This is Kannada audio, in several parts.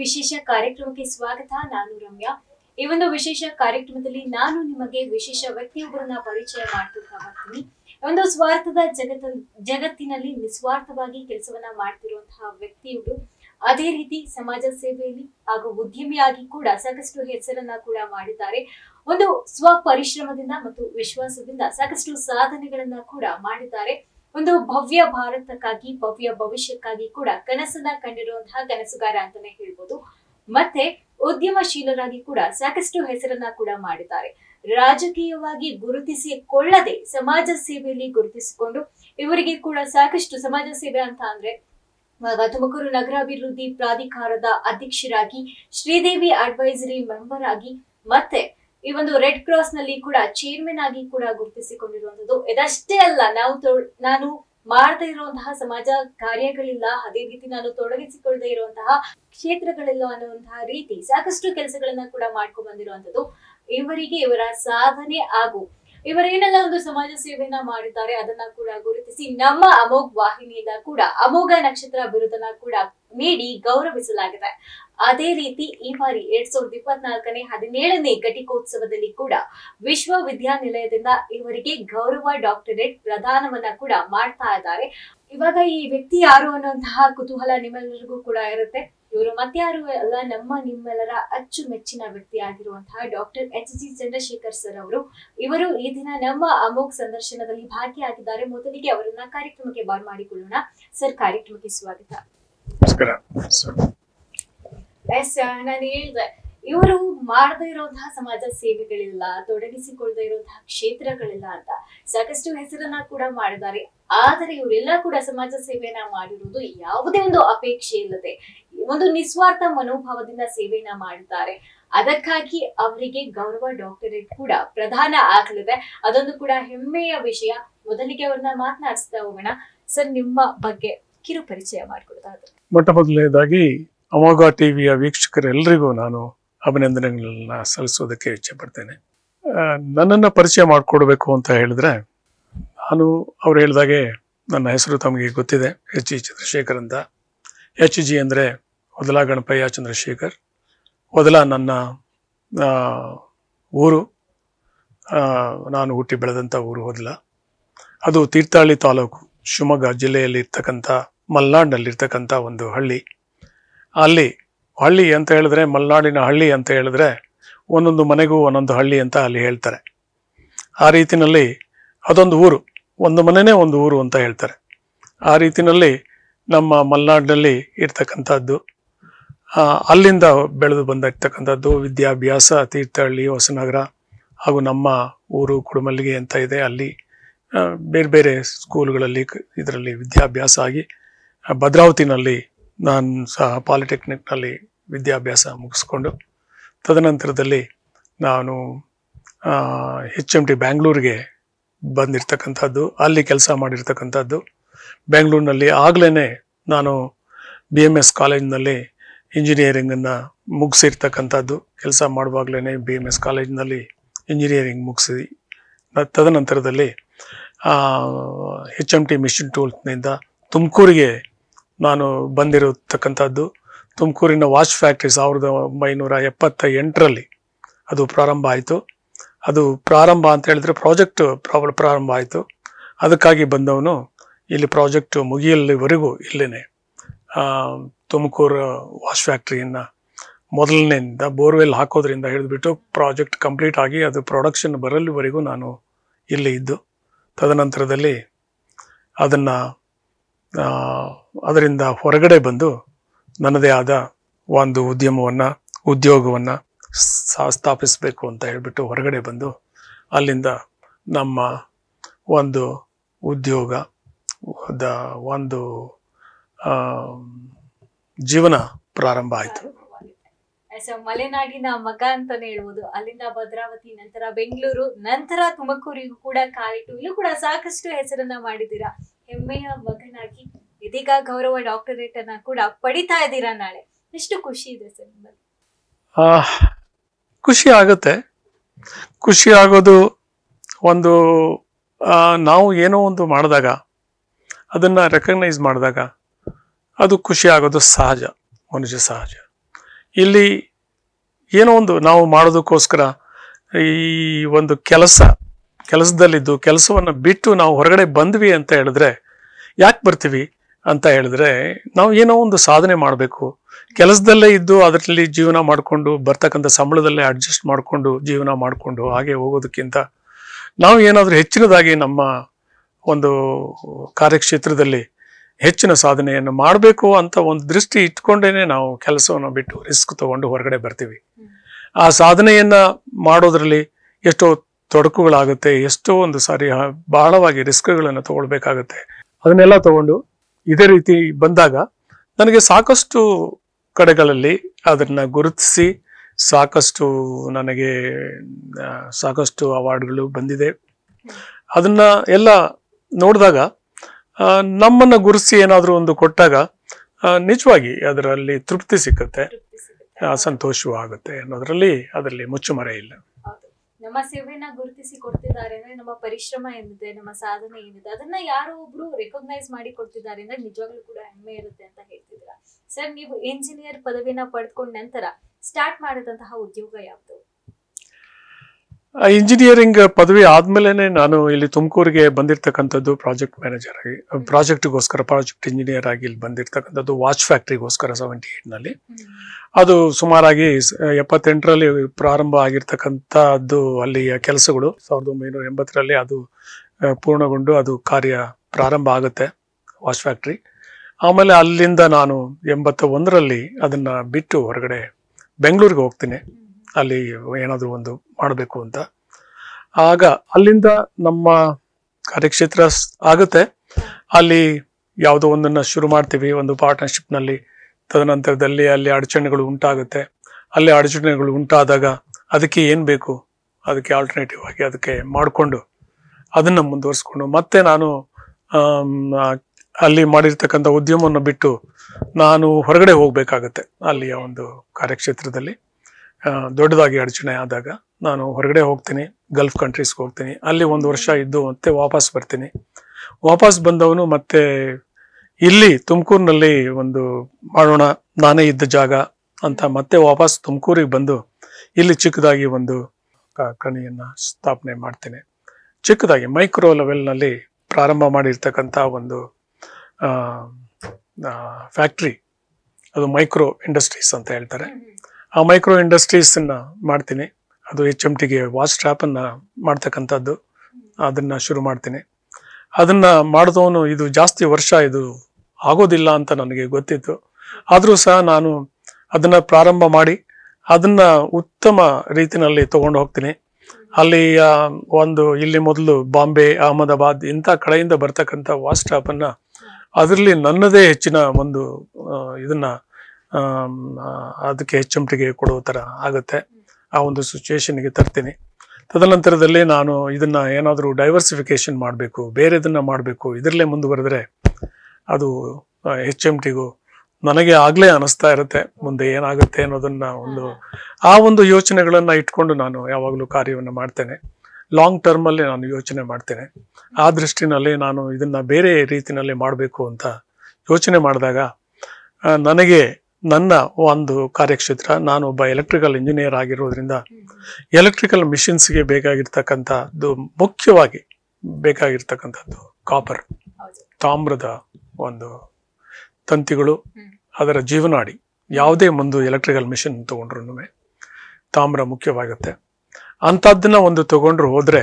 ವಿಶೇಷ ಕಾರ್ಯಕ್ರಮಕ್ಕೆ ಸ್ವಾಗತ ನಾನು ರಮ್ಯಾ ಈ ಒಂದು ವಿಶೇಷ ಕಾರ್ಯಕ್ರಮದಲ್ಲಿ ನಾನು ನಿಮಗೆ ವಿಶೇಷ ವ್ಯಕ್ತಿಯೊಬ್ಬರನ್ನ ಪರಿಚಯ ಮಾಡ್ತಿರ್ತಾ ಬರ್ತೀನಿ ಒಂದು ಸ್ವಾರ್ಥದ ಜಗತ್ತ ಜಗತ್ತಿನಲ್ಲಿ ನಿಸ್ವಾರ್ಥವಾಗಿ ಕೆಲಸವನ್ನ ಮಾಡ್ತಿರುವಂತಹ ವ್ಯಕ್ತಿಯೊಬ್ಬರು ಅದೇ ರೀತಿ ಸಮಾಜ ಸೇವೆಯಲ್ಲಿ ಹಾಗೂ ಉದ್ಯಮಿಯಾಗಿ ಕೂಡ ಸಾಕಷ್ಟು ಹೆಸರನ್ನ ಕೂಡ ಮಾಡಿದ್ದಾರೆ ಒಂದು ಸ್ವಪರಿಶ್ರಮದಿಂದ ಮತ್ತು ವಿಶ್ವಾಸದಿಂದ ಸಾಕಷ್ಟು ಸಾಧನೆಗಳನ್ನ ಕೂಡ ಮಾಡಿದ್ದಾರೆ ಒಂದು ಭವ್ಯ ಭಾರತಕ್ಕಾಗಿ ಭವ್ಯ ಭವಿಷ್ಯಕ್ಕಾಗಿ ಕೂಡ ಕನಸನ್ನ ಕಂಡಿರುವಂತಹ ಕನಸುಗಾರ ಅಂತಾನೆ ಹೇಳ್ಬೋದು ಮತ್ತೆ ಉದ್ಯಮಶೀಲರಾಗಿ ಕೂಡ ಸಾಕಷ್ಟು ಹೆಸರನ್ನ ಕೂಡ ಮಾಡಿದ್ದಾರೆ ರಾಜಕೀಯವಾಗಿ ಗುರುತಿಸಿಕೊಳ್ಳದೆ ಸಮಾಜ ಸೇವೆಯಲ್ಲಿ ಗುರುತಿಸಿಕೊಂಡು ಇವರಿಗೆ ಕೂಡ ಸಾಕಷ್ಟು ಸಮಾಜ ಸೇವೆ ಅಂತ ಅಂದ್ರೆ ತುಮಕೂರು ನಗರಾಭಿವೃದ್ಧಿ ಪ್ರಾಧಿಕಾರದ ಅಧ್ಯಕ್ಷರಾಗಿ ಶ್ರೀದೇವಿ ಅಡ್ವೈಸರಿ ಮೆಂಬರ್ ಆಗಿ ಮತ್ತೆ ಈ ಒಂದು ರೆಡ್ ಕ್ರಾಸ್ ನಲ್ಲಿ ಕೂಡ ಚೇರ್ಮನ್ ಆಗಿ ಕೂಡ ಗುರುತಿಸಿಕೊಂಡಿರುವಂತದ್ದು ಇದಷ್ಟೇ ಅಲ್ಲ ನಾವು ನಾನು ಮಾಡದೇ ಇರುವಂತಹ ಸಮಾಜ ಕಾರ್ಯಗಳಿಲ್ಲ ಅದೇ ರೀತಿ ನಾನು ತೊಡಗಿಸಿಕೊಳ್ಳದೆ ಇರುವಂತಹ ಕ್ಷೇತ್ರಗಳಿಲ್ಲ ಅನ್ನುವಂತಹ ರೀತಿ ಸಾಕಷ್ಟು ಕೆಲಸಗಳನ್ನ ಕೂಡ ಮಾಡ್ಕೊಂಡು ಬಂದಿರುವಂತದ್ದು ಇವರಿಗೆ ಇವರ ಸಾಧನೆ ಹಾಗೂ ಇವರೇನೆಲ್ಲ ಒಂದು ಸಮಾಜ ಸೇವೆಯನ್ನ ಮಾಡಿದ್ದಾರೆ ಅದನ್ನ ಕೂಡ ಗುರುತಿಸಿ ನಮ್ಮ ಅಮೋಘ್ ವಾಹಿನಿಯಿಂದ ಕೂಡ ಅಮೋಘ ನಕ್ಷತ್ರ ಬಿರುದನ್ನ ಕೂಡ ನೀಡಿ ಗೌರವಿಸಲಾಗಿದೆ ಅದೇ ರೀತಿ ಈ ಬಾರಿ ಎರಡ್ ಸಾವಿರದ ಇಪ್ಪತ್ನಾಲ್ಕನೇ ಹದಿನೇಳನೇ ಘಟಿಕೋತ್ಸವದಲ್ಲಿ ಕೂಡ ವಿಶ್ವವಿದ್ಯಾನಿಲಯದಿಂದ ಇವರಿಗೆ ಗೌರವ ಡಾಕ್ಟರೇಟ್ ಪ್ರದಾನವನ್ನ ಕೂಡ ಮಾಡ್ತಾ ಇದ್ದಾರೆ ಇವಾಗ ಈ ವ್ಯಕ್ತಿ ಯಾರು ಅನ್ನುವಂತಹ ಕುತೂಹಲ ನಿಮ್ಮೆಲ್ಲರಿಗೂ ಕೂಡ ಇರುತ್ತೆ ಇವರು ಮತ್ತೆ ಯಾರು ಅಲ್ಲ ನಮ್ಮ ನಿಮ್ಮೆಲ್ಲರ ಅಚ್ಚುಮೆಚ್ಚಿನ ಆಗಿರುವಂತಹ doctor H G Chandrashekar sir ಅವರು ಇವರು ಈ ದಿನ ನಮ್ಮ ಅಮೋಕ್ ಸಂದರ್ಶನದಲ್ಲಿ ಭಾಗಿಯಾಗಿದ್ದಾರೆ ಮೊದಲಿಗೆ ಅವರನ್ನ ಕಾರ್ಯಕ್ರಮಕ್ಕೆ ಬಾರ್ ಮಾಡಿಕೊಳ್ಳೋಣ ಸರ್ ಕಾರ್ಯಕ್ರಮಕ್ಕೆ ಸ್ವಾಗತ ನಮಸ್ಕಾರ ಎಸ್ ನಾನು ಹೇಳಿದೆ ಇವರು ಮಾಡದೇ ಇರೋಂತಹ ಸಮಾಜ ಸೇವೆಗಳಿಲ್ಲ ತೊಡಗಿಸಿಕೊಳ್ಳದೇ ಇರುವಂತಹ ಕ್ಷೇತ್ರಗಳಿಲ್ಲ ಅಂತ ಸಾಕಷ್ಟು ಹೆಸರನ್ನ ಕೂಡ ಮಾಡಿದ್ದಾರೆ ಆದರೆ ಇವರೆಲ್ಲ ಕೂಡ ಸಮಾಜ ಸೇವೆಯನ್ನ ಮಾಡಿರುವುದು ಯಾವುದೇ ಒಂದು ಅಪೇಕ್ಷೆ ಇಲ್ಲದೆ ಒಂದು ನಿಸ್ವಾರ್ಥ ಮನೋಭಾವದಿಂದ ಸೇವೆಯನ್ನ ಮಾಡಿದ್ದಾರೆ ಅದಕ್ಕಾಗಿ ಅವರಿಗೆ ಗೌರವ ಡಾಕ್ಟರೇಟ್ ಕೂಡ ಪ್ರಧಾನ ಆಗ್ಲಿದೆ ಅದೊಂದು ಕೂಡ ಹೆಮ್ಮೆಯ ವಿಷಯ ಮೊದಲಿಗೆ ಅವ್ರನ್ನ ಮಾತನಾಡಿಸ್ತಾ ಹೋಗೋಣ ಸರ್ ನಿಮ್ಮ ಬಗ್ಗೆ ಕಿರು ಪರಿಚಯ ಮಾಡಿಕೊಡ್ತಾ ಮೊಟ್ಟ ಮೊದಲನೇದಾಗಿ ಅಮೋಘ ಟಿವಿಯ ವೀಕ್ಷಕರೆಲ್ಲರಿಗೂ ನಾನು ಅಭಿನಂದನೆಗಳನ್ನ ಸಲ್ಲಿಸೋದಕ್ಕೆ ಇಚ್ಛೆ ಪಡ್ತೇನೆ ನನ್ನನ್ನು ಪರಿಚಯ ಮಾಡಿಕೊಡ್ಬೇಕು ಅಂತ ಹೇಳಿದ್ರೆ ನಾನು ಅವ್ರು ಹೇಳಿದಾಗೆ ನನ್ನ ಹೆಸರು ತಮಗೆ ಗೊತ್ತಿದೆ ಎಚ್ ಜಿ ಚಂದ್ರಶೇಖರ್ ಅಂತ ಎಚ್ ಜಿ ಅಂದರೆ ಮೊದಲ ಗಣಪಯ್ಯ ಚಂದ್ರಶೇಖರ್ ಮೊದಲ ನನ್ನ ಊರು ನಾನು ಹುಟ್ಟಿ ಬೆಳೆದಂಥ ಊರು ಹೊದಲ ಅದು ತೀರ್ಥಹಳ್ಳಿ ತಾಲೂಕು ಶಿವಮೊಗ್ಗ ಜಿಲ್ಲೆಯಲ್ಲಿ ಇರ್ತಕ್ಕಂಥ ಒಂದು ಹಳ್ಳಿ ಅಲ್ಲಿ ಹಳ್ಳಿ ಅಂತ ಹೇಳಿದ್ರೆ ಮಲೆನಾಡಿನ ಹಳ್ಳಿ ಅಂತ ಹೇಳಿದ್ರೆ ಒಂದೊಂದು ಮನೆಗೂ ಒಂದೊಂದು ಹಳ್ಳಿ ಅಂತ ಅಲ್ಲಿ ಹೇಳ್ತಾರೆ ಆ ರೀತಿಯಲ್ಲಿ ಅದೊಂದು ಊರು ಒಂದು ಮನೆಯೇ ಒಂದು ಊರು ಅಂತ ಹೇಳ್ತಾರೆ ಆ ರೀತಿನಲ್ಲಿ ನಮ್ಮ ಮಲೆನಾಡಿನಲ್ಲಿ ಇರ್ತಕ್ಕಂಥದ್ದು ಅಲ್ಲಿಂದ ಬೆಳೆದು ಬಂದಿರ್ತಕ್ಕಂಥದ್ದು ವಿದ್ಯಾಭ್ಯಾಸ ತೀರ್ಥಹಳ್ಳಿ ಹೊಸನಗರ ಹಾಗೂ ನಮ್ಮ ಊರು ಕುಡುಮಲ್ಲಿಗೆ ಅಂತ ಇದೆ ಅಲ್ಲಿ ಬೇರೆ ಬೇರೆ ಸ್ಕೂಲ್ಗಳಲ್ಲಿ ಇದರಲ್ಲಿ ವಿದ್ಯಾಭ್ಯಾಸ ಆಗಿ ಭದ್ರಾವತಿನಲ್ಲಿ ನಾನು ಸಹ ಪಾಲಿಟೆಕ್ನಿಕ್ನಲ್ಲಿ ವಿದ್ಯಾಭ್ಯಾಸ ಮುಗಿಸ್ಕೊಂಡು ತದನಂತರದಲ್ಲಿ ನಾನು ಹೆಚ್ ಎಮ್ ಟಿ ಬ್ಯಾಂಗ್ಳೂರಿಗೆ ಬಂದಿರ್ತಕ್ಕಂಥದ್ದು ಅಲ್ಲಿ ಕೆಲಸ ಮಾಡಿರ್ತಕ್ಕಂಥದ್ದು ಬೆಂಗಳೂರಿನಲ್ಲಿ ಆಗಲೇ ನಾನು ಬಿ ಎಮ್ ಎಸ್ ಕಾಲೇಜಿನಲ್ಲಿ ಇಂಜಿನಿಯರಿಂಗನ್ನು ಮುಗಿಸಿರ್ತಕ್ಕಂಥದ್ದು ಕೆಲಸ ಮಾಡುವಾಗಲೇ ಬಿ ಎಮ್ ಎಸ್ ಕಾಲೇಜಿನಲ್ಲಿ ಇಂಜಿನಿಯರಿಂಗ್ ಮುಗಿಸಿ ತದನಂತರದಲ್ಲಿ ಹೆಚ್ ಎಮ್ ಟಿ ಮಿಷನ್ ಟೂಲ್ಸ್ನಿಂದ ತುಮಕೂರಿಗೆ ನಾನು ಬಂದಿರತಕ್ಕಂಥದ್ದು ತುಮಕೂರಿನ ವಾಚ್ ಫ್ಯಾಕ್ಟ್ರಿ ಸಾವಿರದ ಒಂಬೈನೂರ ಎಪ್ಪತ್ತ ಎಂಟರಲ್ಲಿ ಅದು ಪ್ರಾರಂಭ ಆಯಿತು ಅದು ಪ್ರಾರಂಭ ಅಂತ ಹೇಳಿದ್ರೆ ಪ್ರಾಜೆಕ್ಟ್ ಪ್ರಾರಂಭ ಆಯಿತು ಅದಕ್ಕಾಗಿ ಬಂದವನು ಇಲ್ಲಿ ಪ್ರಾಜೆಕ್ಟ್ ಮುಗಿಯಲ್ಲಿವರೆಗೂ ಇಲ್ಲೇ ತುಮಕೂರು ವಾಶ್ ಫ್ಯಾಕ್ಟ್ರಿಯನ್ನು ಮೊದಲನೆಯಿಂದ ಬೋರ್ವೆಲ್ ಹಾಕೋದ್ರಿಂದ ಹಿಡಿದ್ಬಿಟ್ಟು ಪ್ರಾಜೆಕ್ಟ್ ಕಂಪ್ಲೀಟ್ ಆಗಿ ಅದು ಪ್ರೊಡಕ್ಷನ್ ಬರಲಿವರೆಗೂ ನಾನು ಇಲ್ಲಿ ಇದ್ದು ತದನಂತರದಲ್ಲಿ ಅದನ್ನು ಅದರಿಂದ ಹೊರಗಡೆ ಬಂದು ನನ್ನದೇ ಆದ ಒಂದು ಉದ್ಯಮವನ್ನು ಉದ್ಯೋಗವನ್ನು ಸ್ಥಾಪಿಸಬೇಕು ಅಂತ ಹೇಳಿಬಿಟ್ಟು ಹೊರಗಡೆ ಬಂದು ಅಲ್ಲಿಂದ ನಮ್ಮ ಒಂದು ಉದ್ಯೋಗ ದ ಒಂದು ಜೀವನ ಪ್ರಾರಂಭ ಆಯಿತು ಮಲೆನಾಡಿನ ಮಗ ಅಂತಾನೆ ಹೇಳ್ಬೋದು ಅಲ್ಲಿಂದ ಭದ್ರಾವತಿ ನಂತರ ಬೆಂಗಳೂರು ನಂತರ ತುಮಕೂರಿಗೂ ಕೂಡ ಕಾಲಿಟ್ಟು ಇಲ್ಲೂ ಕೂಡ ಸಾಕಷ್ಟು ಹೆಸರನ್ನ ಮಾಡಿದ್ದೀರಾ ಹೆಮ್ಮೆಯ ಮಗನಾಗಿ ಇದೀಗ ಗೌರವ ಡಾಕ್ಟರೇಟ್ ಅನ್ನ ಕೂಡ ಪಡಿತಾ ಇದ್ದೀರಾ ನಾಳೆ ಎಷ್ಟು ಖುಷಿ ಇದೆ ಸರ್ ನಿಮ್ಮಲ್ಲಿ ಖುಷಿ ಆಗುತ್ತೆ ಖುಷಿ ಆಗೋದು ಒಂದು ನಾವು ಏನೋ ಒಂದು ಮಾಡಿದಾಗ ಅದನ್ನ ರೆಕಗ್ನೈಸ್ ಮಾಡಿದಾಗ ಅದು ಖುಷಿ ಆಗೋದು ಸಹಜ ಮನುಷ್ಯ ಸಹಜ ಇಲ್ಲಿ ಏನೋ ಒಂದು ನಾವು ಮಾಡೋದಕ್ಕೋಸ್ಕರ ಈ ಒಂದು ಕೆಲಸ ಕೆಲಸದಲ್ಲಿದ್ದು ಕೆಲಸವನ್ನು ಬಿಟ್ಟು ನಾವು ಹೊರಗಡೆ ಬಂದ್ವಿ ಅಂತ ಹೇಳಿದ್ರೆ ಯಾಕೆ ಬರ್ತೀವಿ ಅಂತ ಹೇಳಿದ್ರೆ ನಾವು ಏನೋ ಒಂದು ಸಾಧನೆ ಮಾಡಬೇಕು ಕೆಲಸದಲ್ಲೇ ಇದ್ದು ಅದರಲ್ಲಿ ಜೀವನ ಮಾಡಿಕೊಂಡು ಬರ್ತಕ್ಕಂಥ ಸಂಬಳದಲ್ಲೇ ಅಡ್ಜಸ್ಟ್ ಮಾಡಿಕೊಂಡು ಜೀವನ ಮಾಡಿಕೊಂಡು ಹಾಗೆ ಹೋಗೋದಕ್ಕಿಂತ ನಾವು ಏನಾದರೂ ಹೆಚ್ಚಿನದಾಗಿ ನಮ್ಮ ಒಂದು ಕಾರ್ಯಕ್ಷೇತ್ರದಲ್ಲಿ ಹೆಚ್ಚಿನ ಸಾಧನೆಯನ್ನು ಮಾಡಬೇಕು ಅಂತ ಒಂದು ದೃಷ್ಟಿ ಇಟ್ಕೊಂಡೇನೆ ನಾವು ಕೆಲಸವನ್ನು ಬಿಟ್ಟು ರಿಸ್ಕ್ ತಗೊಂಡು ಹೊರಗಡೆ ಬರ್ತೀವಿ ಆ ಸಾಧನೆಯನ್ನು ಮಾಡೋದ್ರಲ್ಲಿ ಎಷ್ಟೋ ತೊಡಕುಗಳಾಗುತ್ತೆ ಎಷ್ಟೋ ಒಂದು ಸಾರಿ ಬಹಳವಾಗಿ ರಿಸ್ಕ್ಗಳನ್ನು ತಗೊಳ್ಬೇಕಾಗತ್ತೆ ಅದನ್ನೆಲ್ಲ ತಗೊಂಡು ಇದೇ ರೀತಿ ಬಂದಾಗ ನನಗೆ ಸಾಕಷ್ಟು ಕಡೆಗಳಲ್ಲಿ ಅದನ್ನ ಗುರುತಿಸಿ ಸಾಕಷ್ಟು ನನಗೆ ಸಾಕಷ್ಟು ಅವಾರ್ಡ್ಗಳು ಬಂದಿದೆ ಅದನ್ನ ಎಲ್ಲ ನೋಡಿದಾಗ ನಮ್ಮನ್ನ ಗುರುತಿಸಿ ಏನಾದರೂ ಒಂದು ಕೊಟ್ಟಾಗ ನಿಜವಾಗಿ ಅದರಲ್ಲಿ ತೃಪ್ತಿ ಸಿಕ್ಕತ್ತೆ ಸಂತೋಷವೂ ಆಗುತ್ತೆ ಅನ್ನೋದರಲ್ಲಿ ಅದರಲ್ಲಿ ಮುಚ್ಚುಮರೆ ಇಲ್ಲ ನಮ್ಮ ಸೇವೆನ ಗುರುತಿಸಿ ಕೊಡ್ತಿದ್ದಾರೆ ಅಂದ್ರೆ ನಮ್ಮ ಪರಿಶ್ರಮ ಏನಿದೆ ನಮ್ಮ ಸಾಧನೆ ಏನಿದೆ ಅದನ್ನ ಯಾರೋ ಒಬ್ರು ರೆಕಗ್ನೈಸ್ ಮಾಡಿ ಕೊಡ್ತಿದ್ದಾರೆ ಅಂದ್ರೆ ನಿಜವಾಗ್ಲೂ ಕೂಡ ಹೆಮ್ಮೆ ಇರುತ್ತೆ ಅಂತ ಹೇಳ್ತಿದ್ರ ಸರ್ ನೀವು ಇಂಜಿನಿಯರ್ ಪದವಿನ ಪಡ್ಕೊಂಡ್ ನಂತರ ಸ್ಟಾರ್ಟ್ ಮಾಡಿದಂತಹ ಉದ್ಯೋಗ ಯಾವ್ದು ಇಂಜಿನಿಯರಿಂಗ್ ಪದವಿ ಆದ್ಮೇಲೆ ನಾನು ಇಲ್ಲಿ ತುಮಕೂರಿಗೆ ಬಂದಿರತಕ್ಕಂಥದ್ದು ಪ್ರಾಜೆಕ್ಟ್ ಮ್ಯಾನೇಜರ್ ಆಗಿ ಪ್ರಾಜೆಕ್ಟ್ಗೋಸ್ಕರ ಪ್ರಾಜೆಕ್ಟ್ ಇಂಜಿನಿಯರ್ ಆಗಿ ಇಲ್ಲಿ ಬಂದಿರ್ತಕ್ಕಂಥದ್ದು ವಾಚ್ ಫ್ಯಾಕ್ಟ್ರಿಗೋಸ್ಕರ ಸೆವೆಂಟಿ ಏಟ್ನಲ್ಲಿ ಅದು ಸುಮಾರಾಗಿ ಎಪ್ಪತ್ತೆಂಟರಲ್ಲಿ ಪ್ರಾರಂಭ ಆಗಿರ್ತಕ್ಕಂಥದ್ದು ಅಲ್ಲಿಯ ಕೆಲಸಗಳು ಸಾವಿರದ ಒಂಬೈನೂರ ಎಂಬತ್ತರಲ್ಲಿ ಅದು ಪೂರ್ಣಗೊಂಡು ಅದು ಕಾರ್ಯ ಪ್ರಾರಂಭ ಆಗುತ್ತೆ ವಾಚ್ ಫ್ಯಾಕ್ಟ್ರಿ ಆಮೇಲೆ ಅಲ್ಲಿಂದ ನಾನು ಎಂಬತ್ತ ಒಂದರಲ್ಲಿ ಅದನ್ನು ಬಿಟ್ಟು ಹೊರಗಡೆ ಬೆಂಗಳೂರಿಗೆ ಹೋಗ್ತೀನಿ ಅಲ್ಲಿ ಏನಾದರೂ ಒಂದು ಮಾಡಬೇಕು ಅಂತ ಆಗ ಅಲ್ಲಿಂದ ನಮ್ಮ ಕಾರ್ಯಕ್ಷೇತ್ರ ಆಗುತ್ತೆ ಅಲ್ಲಿ ಯಾವುದೋ ಒಂದನ್ನ ಶುರು ಮಾಡ್ತೀವಿ ಒಂದು ನಲ್ಲಿ ತದನಂತರದಲ್ಲಿ ಅಲ್ಲಿ ಅಡಚಣೆಗಳು ಉಂಟಾಗುತ್ತೆ ಅಲ್ಲಿ ಅಡಚಣೆಗಳು ಉಂಟಾದಾಗ ಅದಕ್ಕೆ ಏನು ಬೇಕು ಅದಕ್ಕೆ ಆಲ್ಟರ್ನೇಟಿವ್ ಆಗಿ ಅದಕ್ಕೆ ಮಾಡಿಕೊಂಡು ಅದನ್ನು ಮುಂದುವರಿಸ್ಕೊಂಡು ಮತ್ತೆ ನಾನು ಅಲ್ಲಿ ಮಾಡಿರ್ತಕ್ಕಂಥ ಉದ್ಯಮವನ್ನು ಬಿಟ್ಟು ನಾನು ಹೊರಗಡೆ ಹೋಗಬೇಕಾಗತ್ತೆ ಅಲ್ಲಿಯ ಒಂದು ಕಾರ್ಯಕ್ಷೇತ್ರದಲ್ಲಿ ದೊಡ್ಡದಾಗಿ ಅಡಚಣೆ ಆದಾಗ ನಾನು ಹೊರಗಡೆ ಹೋಗ್ತೀನಿ ಗಲ್ಫ್ ಕಂಟ್ರೀಸ್ಗೆ ಹೋಗ್ತೀನಿ ಅಲ್ಲಿ ಒಂದು ವರ್ಷ ಇದ್ದು ಮತ್ತೆ ವಾಪಸ್ ಬರ್ತೀನಿ ವಾಪಸ್ ಬಂದವನು ಮತ್ತೆ ಇಲ್ಲಿ ತುಮಕೂರಿನಲ್ಲಿ ಒಂದು ಮಾಡೋಣ ನಾನೇ ಇದ್ದ ಜಾಗ ಅಂತ ಮತ್ತೆ ವಾಪಸ್ ತುಮಕೂರಿಗೆ ಬಂದು ಇಲ್ಲಿ ಚಿಕ್ಕದಾಗಿ ಒಂದು ಕಣಿಯನ್ನು ಸ್ಥಾಪನೆ ಮಾಡ್ತೀನಿ ಚಿಕ್ಕದಾಗಿ ಮೈಕ್ರೋ ಲೆವೆಲ್ನಲ್ಲಿ ಪ್ರಾರಂಭ ಮಾಡಿರ್ತಕ್ಕಂಥ ಒಂದು ಫ್ಯಾಕ್ಟ್ರಿ ಅದು ಮೈಕ್ರೋ ಇಂಡಸ್ಟ್ರೀಸ್ ಅಂತ ಹೇಳ್ತಾರೆ ಆ ಮೈಕ್ರೋ ಇಂಡಸ್ಟ್ರೀಸನ್ನ ಮಾಡ್ತೀನಿ ಅದು ಎಚ್ ಎಮ್ ಟಿಗೆ ವಾಚ್ ಸ್ಟ್ರಾಪನ್ನು ಮಾಡ್ತಕ್ಕಂಥದ್ದು ಅದನ್ನು ಶುರು ಮಾಡ್ತೀನಿ ಅದನ್ನು ಮಾಡಿದವನು ಇದು ಜಾಸ್ತಿ ವರ್ಷ ಇದು ಆಗೋದಿಲ್ಲ ಅಂತ ನನಗೆ ಗೊತ್ತಿತ್ತು ಆದರೂ ಸಹ ನಾನು ಅದನ್ನು ಪ್ರಾರಂಭ ಮಾಡಿ ಅದನ್ನು ಉತ್ತಮ ರೀತಿಯಲ್ಲಿ ತೊಗೊಂಡು ಹೋಗ್ತೀನಿ ಅಲ್ಲಿ ಒಂದು ಇಲ್ಲಿ ಮೊದಲು ಬಾಂಬೆ ಅಹಮದಾಬಾದ್ ಇಂಥ ಕಡೆಯಿಂದ ಬರ್ತಕ್ಕಂಥ ವಾಚ್ ಸ್ಟ್ರಾಪನ್ನು ಅದರಲ್ಲಿ ನನ್ನದೇ ಹೆಚ್ಚಿನ ಒಂದು ಇದನ್ನು ಅದಕ್ಕೆ ಹೆಚ್ಚುಮಟಿಗೆ ಕೊಡುವ ಥರ ಆಗುತ್ತೆ ಆ ಒಂದು ಸಿಚುವೇಶನ್ಗೆ ತರ್ತೀನಿ ತದನಂತರದಲ್ಲಿ ನಾನು ಇದನ್ನು ಏನಾದರೂ ಡೈವರ್ಸಿಫಿಕೇಶನ್ ಮಾಡಬೇಕು ಬೇರೆದನ್ನ ಮಾಡಬೇಕು ಇದರಲ್ಲೇ ಮುಂದುವರೆದ್ರೆ ಅದು ಹೆಚ್ ಎಮ್ ಟಿಗೂ ನನಗೆ ಆಗಲೇ ಅನಿಸ್ತಾ ಇರುತ್ತೆ ಮುಂದೆ ಏನಾಗುತ್ತೆ ಅನ್ನೋದನ್ನು ಒಂದು ಆ ಒಂದು ಯೋಚನೆಗಳನ್ನು ಇಟ್ಕೊಂಡು ನಾನು ಯಾವಾಗಲೂ ಕಾರ್ಯವನ್ನು ಮಾಡ್ತೇನೆ ಲಾಂಗ್ ಟರ್ಮಲ್ಲಿ ನಾನು ಯೋಚನೆ ಮಾಡ್ತೇನೆ ಆ ದೃಷ್ಟಿನಲ್ಲಿ ನಾನು ಇದನ್ನು ಬೇರೆ ರೀತಿಯಲ್ಲಿ ಮಾಡಬೇಕು ಅಂತ ಯೋಚನೆ ಮಾಡಿದಾಗ ನನಗೆ ನನ್ನ ಒಂದು ಕಾರ್ಯಕ್ಷೇತ್ರ ನಾನು ಒಬ್ಬ ಎಲೆಕ್ಟ್ರಿಕಲ್ ಇಂಜಿನಿಯರ್ ಆಗಿರೋದ್ರಿಂದ ಎಲೆಕ್ಟ್ರಿಕಲ್ ಮಿಷಿನ್ಸ್ಗೆ ಬೇಕಾಗಿರ್ತಕ್ಕಂಥದ್ದು ಮುಖ್ಯವಾಗಿ ಬೇಕಾಗಿರ್ತಕ್ಕಂಥದ್ದು ಕಾಪರ್ ತಾಮ್ರದ ಒಂದು ತಂತಿಗಳು ಅದರ ಜೀವನಾಡಿ ಯಾವುದೇ ಒಂದು ಎಲೆಕ್ಟ್ರಿಕಲ್ ಮಿಷಿನ್ ತಗೊಂಡ್ರು ತಾಮ್ರ ಮುಖ್ಯವಾಗುತ್ತೆ ಅಂಥದ್ದನ್ನ ಒಂದು ತಗೊಂಡ್ರು ಹೋದರೆ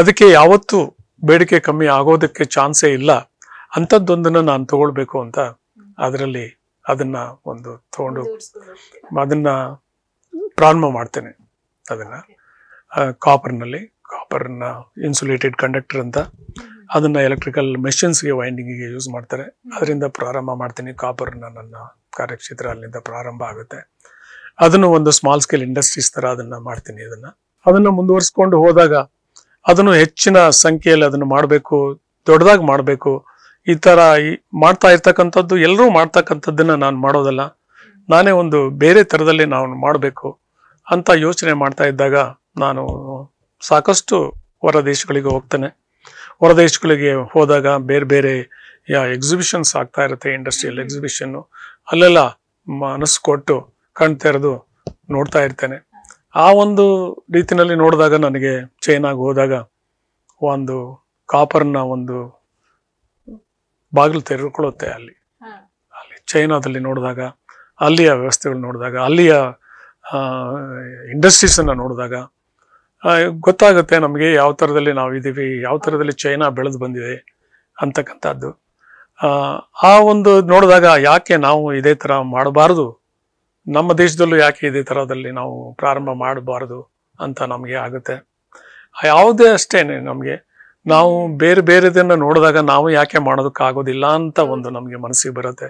ಅದಕ್ಕೆ ಯಾವತ್ತೂ ಬೇಡಿಕೆ ಕಮ್ಮಿ ಆಗೋದಕ್ಕೆ ಚಾನ್ಸೇ ಇಲ್ಲ ಅಂಥದ್ದೊಂದನ್ನು ನಾನು ತಗೊಳ್ಬೇಕು ಅಂತ ಅದರಲ್ಲಿ ಅದನ್ನ ಒಂದು ತಗೊಂಡು ಅದನ್ನ ಪ್ರಾರಂಭ ಮಾಡ್ತೇನೆ ಅದನ್ನ ಕಾಪರ್ನಲ್ಲಿ ಕಾಪರ್ನ ಇನ್ಸುಲೇಟೆಡ್ ಕಂಡಕ್ಟರ್ ಅಂತ ಅದನ್ನ ಎಲೆಕ್ಟ್ರಿಕಲ್ ಮೆಷಿನ್ಸ್ಗೆ ವೈಂಡಿಂಗಿಗೆ ಯೂಸ್ ಮಾಡ್ತಾರೆ ಅದರಿಂದ ಪ್ರಾರಂಭ ಮಾಡ್ತೀನಿ ಕಾಪರ್ನ ನನ್ನ ಕಾರ್ಯಕ್ಷೇತ್ರ ಅಲ್ಲಿಂದ ಪ್ರಾರಂಭ ಆಗುತ್ತೆ ಅದನ್ನು ಒಂದು ಸ್ಮಾಲ್ ಸ್ಕೇಲ್ ಇಂಡಸ್ಟ್ರೀಸ್ ಥರ ಅದನ್ನು ಮಾಡ್ತೀನಿ ಅದನ್ನ ಅದನ್ನು ಮುಂದುವರಿಸ್ಕೊಂಡು ಹೋದಾಗ ಅದನ್ನು ಹೆಚ್ಚಿನ ಸಂಖ್ಯೆಯಲ್ಲಿ ಅದನ್ನು ಮಾಡಬೇಕು ದೊಡ್ಡದಾಗಿ ಮಾಡಬೇಕು ಈ ತರ ಮಾಡ್ತಾ ಇರ್ತಕ್ಕಂಥದ್ದು ಎಲ್ಲರೂ ಮಾಡ್ತಕ್ಕಂಥದ್ದನ್ನ ನಾನು ಮಾಡೋದಲ್ಲ ನಾನೇ ಒಂದು ಬೇರೆ ತರದಲ್ಲಿ ನಾನು ಮಾಡಬೇಕು ಅಂತ ಯೋಚನೆ ಮಾಡ್ತಾ ಇದ್ದಾಗ ನಾನು ಸಾಕಷ್ಟು ಹೊರ ದೇಶಗಳಿಗೆ ಹೋಗ್ತೇನೆ ಹೊರ ದೇಶಗಳಿಗೆ ಹೋದಾಗ ಬೇರೆ ಬೇರೆ ಯಾ ಎಕ್ಸಿಬಿಷನ್ಸ್ ಆಗ್ತಾ ಇರುತ್ತೆ ಇಂಡಸ್ಟ್ರಿಯಲ್ ಎಕ್ಸಿಬಿಷನ್ನು ಅಲ್ಲೆಲ್ಲ ಮನಸ್ಸು ಕೊಟ್ಟು ಕಣ್ತೆರೆದು ನೋಡ್ತಾ ಇರ್ತೇನೆ ಆ ಒಂದು ರೀತಿನಲ್ಲಿ ನೋಡಿದಾಗ ನನಗೆ ಚೈನಾಗಿ ಹೋದಾಗ ಒಂದು ಕಾಪರ್ನ ಒಂದು ಬಾಗಿಲು ತೆರೆದುಕೊಳ್ಳುತ್ತೆ ಅಲ್ಲಿ ಅಲ್ಲಿ ಚೈನಾದಲ್ಲಿ ನೋಡಿದಾಗ ಅಲ್ಲಿಯ ವ್ಯವಸ್ಥೆಗಳು ನೋಡಿದಾಗ ಅಲ್ಲಿಯ ಇಂಡಸ್ಟ್ರೀಸನ್ನು ನೋಡಿದಾಗ ಗೊತ್ತಾಗುತ್ತೆ ನಮಗೆ ಯಾವ ಥರದಲ್ಲಿ ನಾವು ಇದ್ದೀವಿ ಯಾವ ಥರದಲ್ಲಿ ಚೈನಾ ಬೆಳೆದು ಬಂದಿದೆ ಅಂತಕ್ಕಂಥದ್ದು ಆ ಒಂದು ನೋಡಿದಾಗ ಯಾಕೆ ನಾವು ಇದೇ ಥರ ಮಾಡಬಾರ್ದು ನಮ್ಮ ದೇಶದಲ್ಲೂ ಯಾಕೆ ಇದೇ ಥರದಲ್ಲಿ ನಾವು ಪ್ರಾರಂಭ ಮಾಡಬಾರ್ದು ಅಂತ ನಮಗೆ ಆಗುತ್ತೆ ಯಾವುದೇ ಅಷ್ಟೇ ನಮಗೆ ನಾವು ಬೇರೆ ಬೇರೆದನ್ನ ನೋಡಿದಾಗ ನಾವು ಯಾಕೆ ಮಾಡೋದಕ್ಕಾಗೋದಿಲ್ಲ ಅಂತ ಒಂದು ನಮಗೆ ಮನಸ್ಸಿಗೆ ಬರುತ್ತೆ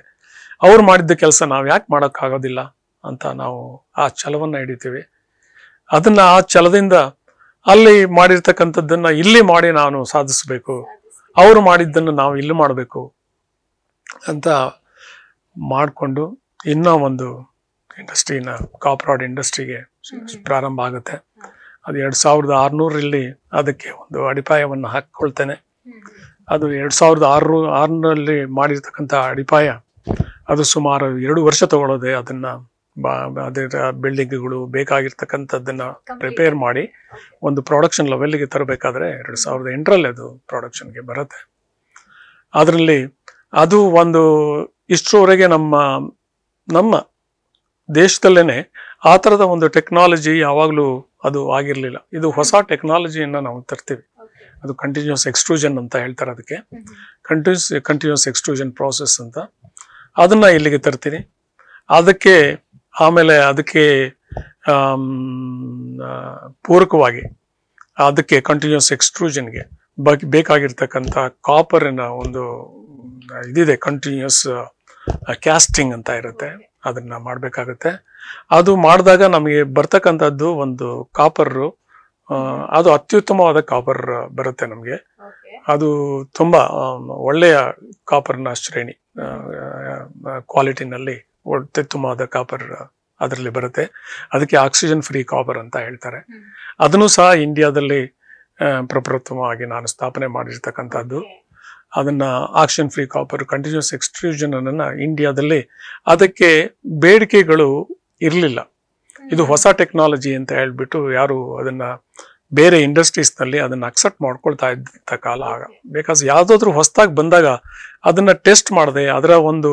ಅವ್ರು ಮಾಡಿದ್ದ ಕೆಲಸ ನಾವು ಯಾಕೆ ಮಾಡೋಕ್ಕಾಗೋದಿಲ್ಲ ಅಂತ ನಾವು ಆ ಛಲವನ್ನು ಹಿಡಿತೀವಿ ಅದನ್ನ ಆ ಛಲದಿಂದ ಅಲ್ಲಿ ಮಾಡಿರ್ತಕ್ಕಂಥದ್ದನ್ನ ಇಲ್ಲಿ ಮಾಡಿ ನಾನು ಸಾಧಿಸಬೇಕು ಅವರು ಮಾಡಿದ್ದನ್ನು ನಾವು ಇಲ್ಲಿ ಮಾಡಬೇಕು ಅಂತ ಮಾಡಿಕೊಂಡು ಇನ್ನೂ ಒಂದು ಇಂಡಸ್ಟ್ರಿನ ಕಾಪ್ರಾಡ್ ಇಂಡಸ್ಟ್ರಿಗೆ ಪ್ರಾರಂಭ ಆಗುತ್ತೆ ಅದು ಎರಡು ಸಾವಿರದ ಆರುನೂರಲ್ಲಿ ಅದಕ್ಕೆ ಒಂದು ಅಡಿಪಾಯವನ್ನು ಹಾಕಿಕೊಳ್ತೇನೆ ಅದು ಎರಡು ಸಾವಿರದ ಆರು ಆರುನಲ್ಲಿ ಮಾಡಿರ್ತಕ್ಕಂಥ ಅಡಿಪಾಯ ಅದು ಸುಮಾರು ಎರಡು ವರ್ಷ ತಗೊಳ್ಳೋದೆ ಅದನ್ನು ಬಾ ಬಿಲ್ಡಿಂಗ್ಗಳು ಬೇಕಾಗಿರ್ತಕ್ಕಂಥದ್ದನ್ನು ಪ್ರಿಪೇರ್ ಮಾಡಿ ಒಂದು ಪ್ರೊಡಕ್ಷನ್ ಲೆವೆಲ್ಗೆ ತರಬೇಕಾದ್ರೆ ಎರಡು ಸಾವಿರದ ಎಂಟರಲ್ಲಿ ಅದು ಪ್ರೊಡಕ್ಷನ್ಗೆ ಬರುತ್ತೆ ಅದರಲ್ಲಿ ಅದು ಒಂದು ಇಷ್ಟರವರೆಗೆ ನಮ್ಮ ನಮ್ಮ ದೇಶದಲ್ಲೇ ಆ ಥರದ ಒಂದು ಟೆಕ್ನಾಲಜಿ ಯಾವಾಗಲೂ ಅದು ಆಗಿರಲಿಲ್ಲ ಇದು ಹೊಸ ಟೆಕ್ನಾಲಜಿಯನ್ನು ನಾವು ತರ್ತೀವಿ ಅದು ಕಂಟಿನ್ಯೂಸ್ ಎಕ್ಸ್ಟ್ರೂಷನ್ ಅಂತ ಹೇಳ್ತಾರೆ ಅದಕ್ಕೆ ಕಂಟಿನ್ಯೂಸ್ ಕಂಟಿನ್ಯೂಸ್ ಎಕ್ಸ್ಟ್ರೂಷನ್ ಪ್ರೋಸೆಸ್ ಅಂತ ಅದನ್ನು ಇಲ್ಲಿಗೆ ತರ್ತೀನಿ ಅದಕ್ಕೆ ಆಮೇಲೆ ಅದಕ್ಕೆ ಪೂರಕವಾಗಿ ಅದಕ್ಕೆ ಕಂಟಿನ್ಯೂಸ್ ಎಕ್ಸ್ಟ್ರೂಷನ್ಗೆ ಬೇಕಾಗಿರ್ತಕ್ಕಂಥ ಕಾಪರಿನ ಒಂದು ಇದಿದೆ ಕಂಟಿನ್ಯೂಸ್ ಕ್ಯಾಸ್ಟಿಂಗ್ ಅಂತ ಇರುತ್ತೆ ಅದನ್ನು ಮಾಡಬೇಕಾಗುತ್ತೆ ಅದು ಮಾಡಿದಾಗ ನಮಗೆ ಬರ್ತಕ್ಕಂಥದ್ದು ಒಂದು ಕಾಪರ್ ಅದು ಅತ್ಯುತ್ತಮವಾದ ಕಾಪರ್ ಬರುತ್ತೆ ನಮಗೆ ಅದು ತುಂಬಾ ಒಳ್ಳೆಯ ಕಾಪರ್ನ ಶ್ರೇಣಿ ಕ್ವಾಲಿಟಿನಲ್ಲಿ ಅತ್ಯುತ್ತಮವಾದ ಕಾಪರ್ ಅದರಲ್ಲಿ ಬರುತ್ತೆ ಅದಕ್ಕೆ ಆಕ್ಸಿಜನ್ ಫ್ರೀ ಕಾಪರ್ ಅಂತ ಹೇಳ್ತಾರೆ ಅದನ್ನು ಸಹ ಇಂಡಿಯಾದಲ್ಲಿ ಪ್ರಪ್ರಥಮವಾಗಿ ನಾನು ಸ್ಥಾಪನೆ ಮಾಡಿರ್ತಕ್ಕಂಥದ್ದು ಅದನ್ನ oxygen free copper continuous extrusion ಇಂಡಿಯಾದಲ್ಲಿ ಅದಕ್ಕೆ ಬೇಡಿಕೆಗಳು ಇರಲಿಲ್ಲ ಇದು ಹೊಸ ಟೆಕ್ನಾಲಜಿ ಅಂತ ಹೇಳ್ಬಿಟ್ಟು ಯಾರು ಅದನ್ನು ಬೇರೆ ಇಂಡಸ್ಟ್ರೀಸ್ನಲ್ಲಿ ಅದನ್ನು ಅಕ್ಸೆಪ್ಟ್ ಮಾಡ್ಕೊಳ್ತಾ ಇದ್ದ ಕಾಲ ಆಗ ಬಿಕಾಸ್ ಯಾವುದಾದ್ರೂ ಹೊಸದಾಗಿ ಬಂದಾಗ ಅದನ್ನು ಟೆಸ್ಟ್ ಮಾಡದೆ ಅದರ ಒಂದು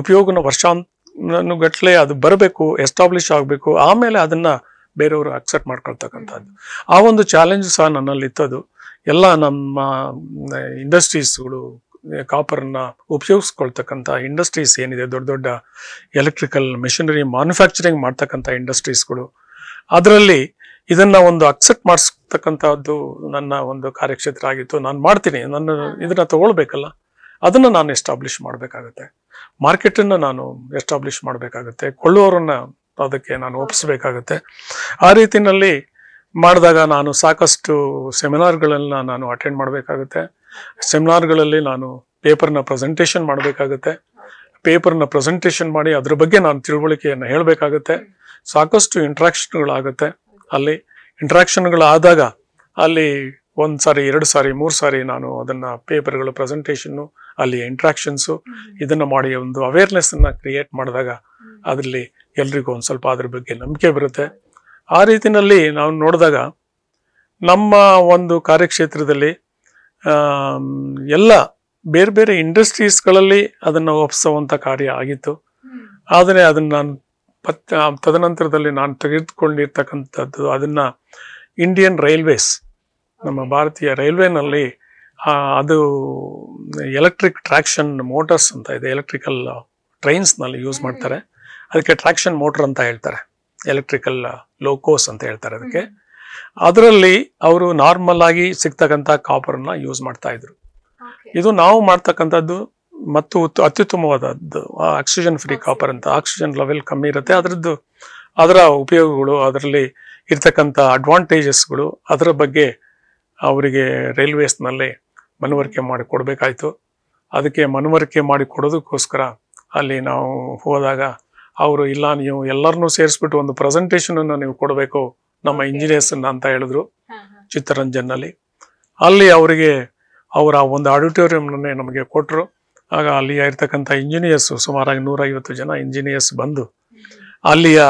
ಉಪಯೋಗನ ವರ್ಷಾನು ಗಟ್ಟಲೆ ಅದು ಬರಬೇಕು ಎಸ್ಟಾಬ್ಲಿಷ್ ಆಗಬೇಕು ಆಮೇಲೆ ಅದನ್ನು ಬೇರೆಯವರು ಅಕ್ಸೆಪ್ಟ್ ಮಾಡ್ಕೊಳ್ತಕ್ಕಂಥದ್ದು ಆ ಒಂದು ಚಾಲೆಂಜ್ ಸಹ ನನ್ನಲ್ಲಿ ಇತ್ತದು ಎಲ್ಲ ನಮ್ಮ ಇಂಡಸ್ಟ್ರೀಸ್ಗಳು ಕಾಪರ್ನ ಉಪಯೋಗಿಸ್ಕೊಳ್ತಕ್ಕಂಥ ಇಂಡಸ್ಟ್ರೀಸ್ ಏನಿದೆ ದೊಡ್ಡ ದೊಡ್ಡ ಎಲೆಕ್ಟ್ರಿಕಲ್ ಮೆಷಿನರಿ ಮ್ಯಾನುಫ್ಯಾಕ್ಚರಿಂಗ್ ಮಾಡ್ತಕ್ಕಂಥ ಇಂಡಸ್ಟ್ರೀಸ್ಗಳು ಅದರಲ್ಲಿ ಇದನ್ನ ಒಂದು ಅಕ್ಸೆಪ್ಟ್ ಮಾಡಿಸ್ತಕ್ಕಂಥದ್ದು ನನ್ನ ಒಂದು ಕಾರ್ಯಕ್ಷೇತ್ರ ಆಗಿತ್ತು ನಾನು ಮಾಡ್ತೀನಿ ನನ್ನ ಇದನ್ನ ತಗೊಳ್ಬೇಕಲ್ಲ ಅದನ್ನ ನಾನು ಎಸ್ಟಾಬ್ಲಿಷ್ ಮಾಡಬೇಕಾಗತ್ತೆ ಮಾರ್ಕೆಟನ್ನು ನಾನು ಎಸ್ಟಾಬ್ಲಿಷ್ ಮಾಡಬೇಕಾಗತ್ತೆ ಕೊಳ್ಳುವವರನ್ನ ಅದಕ್ಕೆ ನಾನು ಒಪ್ಪಿಸಬೇಕಾಗತ್ತೆ ಆ ರೀತಿಯಲ್ಲಿ ಮಾಡಿದಾಗ ನಾನು ಸಾಕಷ್ಟು ಸೆಮಿನಾರ್ಗಳನ್ನ ನಾನು ಅಟೆಂಡ್ ಮಾಡಬೇಕಾಗುತ್ತೆ ಸೆಮಿನಾರ್ಗಳಲ್ಲಿ ನಾನು ಪೇಪರ್ನ ಪ್ರೆಸೆಂಟೇಷನ್ ಮಾಡಬೇಕಾಗತ್ತೆ ಪೇಪರ್ನ ಪ್ರೆಸೆಂಟೇಷನ್ ಮಾಡಿ ಅದ್ರ ಬಗ್ಗೆ ನಾನು ತಿಳುವಳಿಕೆಯನ್ನು ಹೇಳಬೇಕಾಗತ್ತೆ ಸಾಕಷ್ಟು ಇಂಟ್ರಾಕ್ಷನ್ಗಳಾಗತ್ತೆ ಅಲ್ಲಿ ಇಂಟ್ರಾಕ್ಷನ್ಗಳಾದಾಗ ಅಲ್ಲಿ ಒಂದು ಸಾರಿ ಎರಡು ಸಾರಿ ಮೂರು ಸಾರಿ ನಾನು ಅದನ್ನು ಪೇಪರ್ಗಳ ಪ್ರೆಸೆಂಟೇಷನ್ನು ಅಲ್ಲಿ ಇಂಟ್ರಾಕ್ಷನ್ಸು ಇದನ್ನು ಮಾಡಿ ಒಂದು ಅವೇರ್ನೆಸ್ಸನ್ನು ಕ್ರಿಯೇಟ್ ಮಾಡಿದಾಗ ಅದರಲ್ಲಿ ಎಲ್ರಿಗೂ ಒಂದು ಸ್ವಲ್ಪ ಅದ್ರ ಬಗ್ಗೆ ನಂಬಿಕೆ ಬರುತ್ತೆ ಆ ರೀತಿಯಲ್ಲಿ ನಾವು ನೋಡಿದಾಗ ನಮ್ಮ ಒಂದು ಕಾರ್ಯಕ್ಷೇತ್ರದಲ್ಲಿ ಎಲ್ಲ ಬೇರೆ ಬೇರೆ ಇಂಡಸ್ಟ್ರೀಸ್ಗಳಲ್ಲಿ ಅದನ್ನು ಒಪ್ಪಿಸುವಂಥ ಕಾರ್ಯ ಆಗಿತ್ತು ಆದರೆ ಅದನ್ನು ನಾನು ಪತ್ ತದನಂತರದಲ್ಲಿ ನಾನು ತೆಗೆದುಕೊಂಡಿರ್ತಕ್ಕಂಥದ್ದು ಅದನ್ನು ಇಂಡಿಯನ್ ರೈಲ್ವೇಸ್ ನಮ್ಮ ಭಾರತೀಯ ರೈಲ್ವೇನಲ್ಲಿ ಅದು ಎಲೆಕ್ಟ್ರಿಕ್ ಟ್ರ್ಯಾಕ್ಷನ್ ಮೋಟರ್ಸ್ ಅಂತ ಇದೆ ಎಲೆಕ್ಟ್ರಿಕಲ್ ಟ್ರೈನ್ಸ್ನಲ್ಲಿ ಯೂಸ್ ಮಾಡ್ತಾರೆ ಅದಕ್ಕೆ ಟ್ರ್ಯಾಕ್ಷನ್ ಮೋಟ್ರ್ ಅಂತ ಹೇಳ್ತಾರೆ ಎಲೆಕ್ಟ್ರಿಕಲ್ ಲೋಕೋಸ್ ಅಂತ ಹೇಳ್ತಾರೆ ಅದಕ್ಕೆ ಅದರಲ್ಲಿ ಅವರು ನಾರ್ಮಲ್ ಆಗಿ ಸಿಗ್ತಕ್ಕಂಥ ಕಾಪರ್ನ ಯೂಸ್ ಮಾಡ್ತಾ ಇದ್ರು ಇದು ನಾವು ಮಾಡ್ತಕ್ಕಂಥದ್ದು ಮತ್ತು ಅತ್ಯುತ್ತಮವಾದದ್ದು ಆಕ್ಸಿಜನ್ ಫ್ರೀ ಕಾಪರ್ ಅಂತ ಆಕ್ಸಿಜನ್ ಲೆವೆಲ್ ಕಮ್ಮಿ ಇರುತ್ತೆ ಅದರದ್ದು ಅದರ ಉಪಯೋಗಗಳು ಅದರಲ್ಲಿ ಇರ್ತಕ್ಕಂಥ ಅಡ್ವಾಂಟೇಜಸ್ಗಳು ಅದರ ಬಗ್ಗೆ ಅವರಿಗೆ ರೈಲ್ವೇಸ್ನಲ್ಲಿ ಮನವರಿಕೆ ಮಾಡಿ ಕೊಡಬೇಕಾಯ್ತು ಅದಕ್ಕೆ ಮನವರಿಕೆ ಮಾಡಿ ಕೊಡೋದಕ್ಕೋಸ್ಕರ ಅಲ್ಲಿ ನಾವು ಹೋದಾಗ ಅವರು ಇಲ್ಲ ನೀವು ಎಲ್ಲರನ್ನೂ ಸೇರಿಸ್ಬಿಟ್ಟು ಒಂದು ಪ್ರೆಸೆಂಟೇಷನನ್ನು ನೀವು ಕೊಡಬೇಕು ನಮ್ಮ ಇಂಜಿನಿಯರ್ಸ್ ಅಂತ ಹೇಳಿದ್ರು ಚಿತ್ತರಂಜನ್ ಅಲ್ಲಿ ಅಲ್ಲಿ ಅವರಿಗೆ ಅವರ ಒಂದು ಆಡಿಟೋರಿಯಂನೇ ನಮಗೆ ಕೊಟ್ಟರು ಆಗ ಅಲ್ಲಿಯ ಇರ್ತಕ್ಕಂಥ ಇಂಜಿನಿಯರ್ಸ್ ಸುಮಾರಾಗಿ ನೂರೈವತ್ತು ಜನ ಇಂಜಿನಿಯರ್ಸ್ ಬಂದು ಅಲ್ಲಿಯ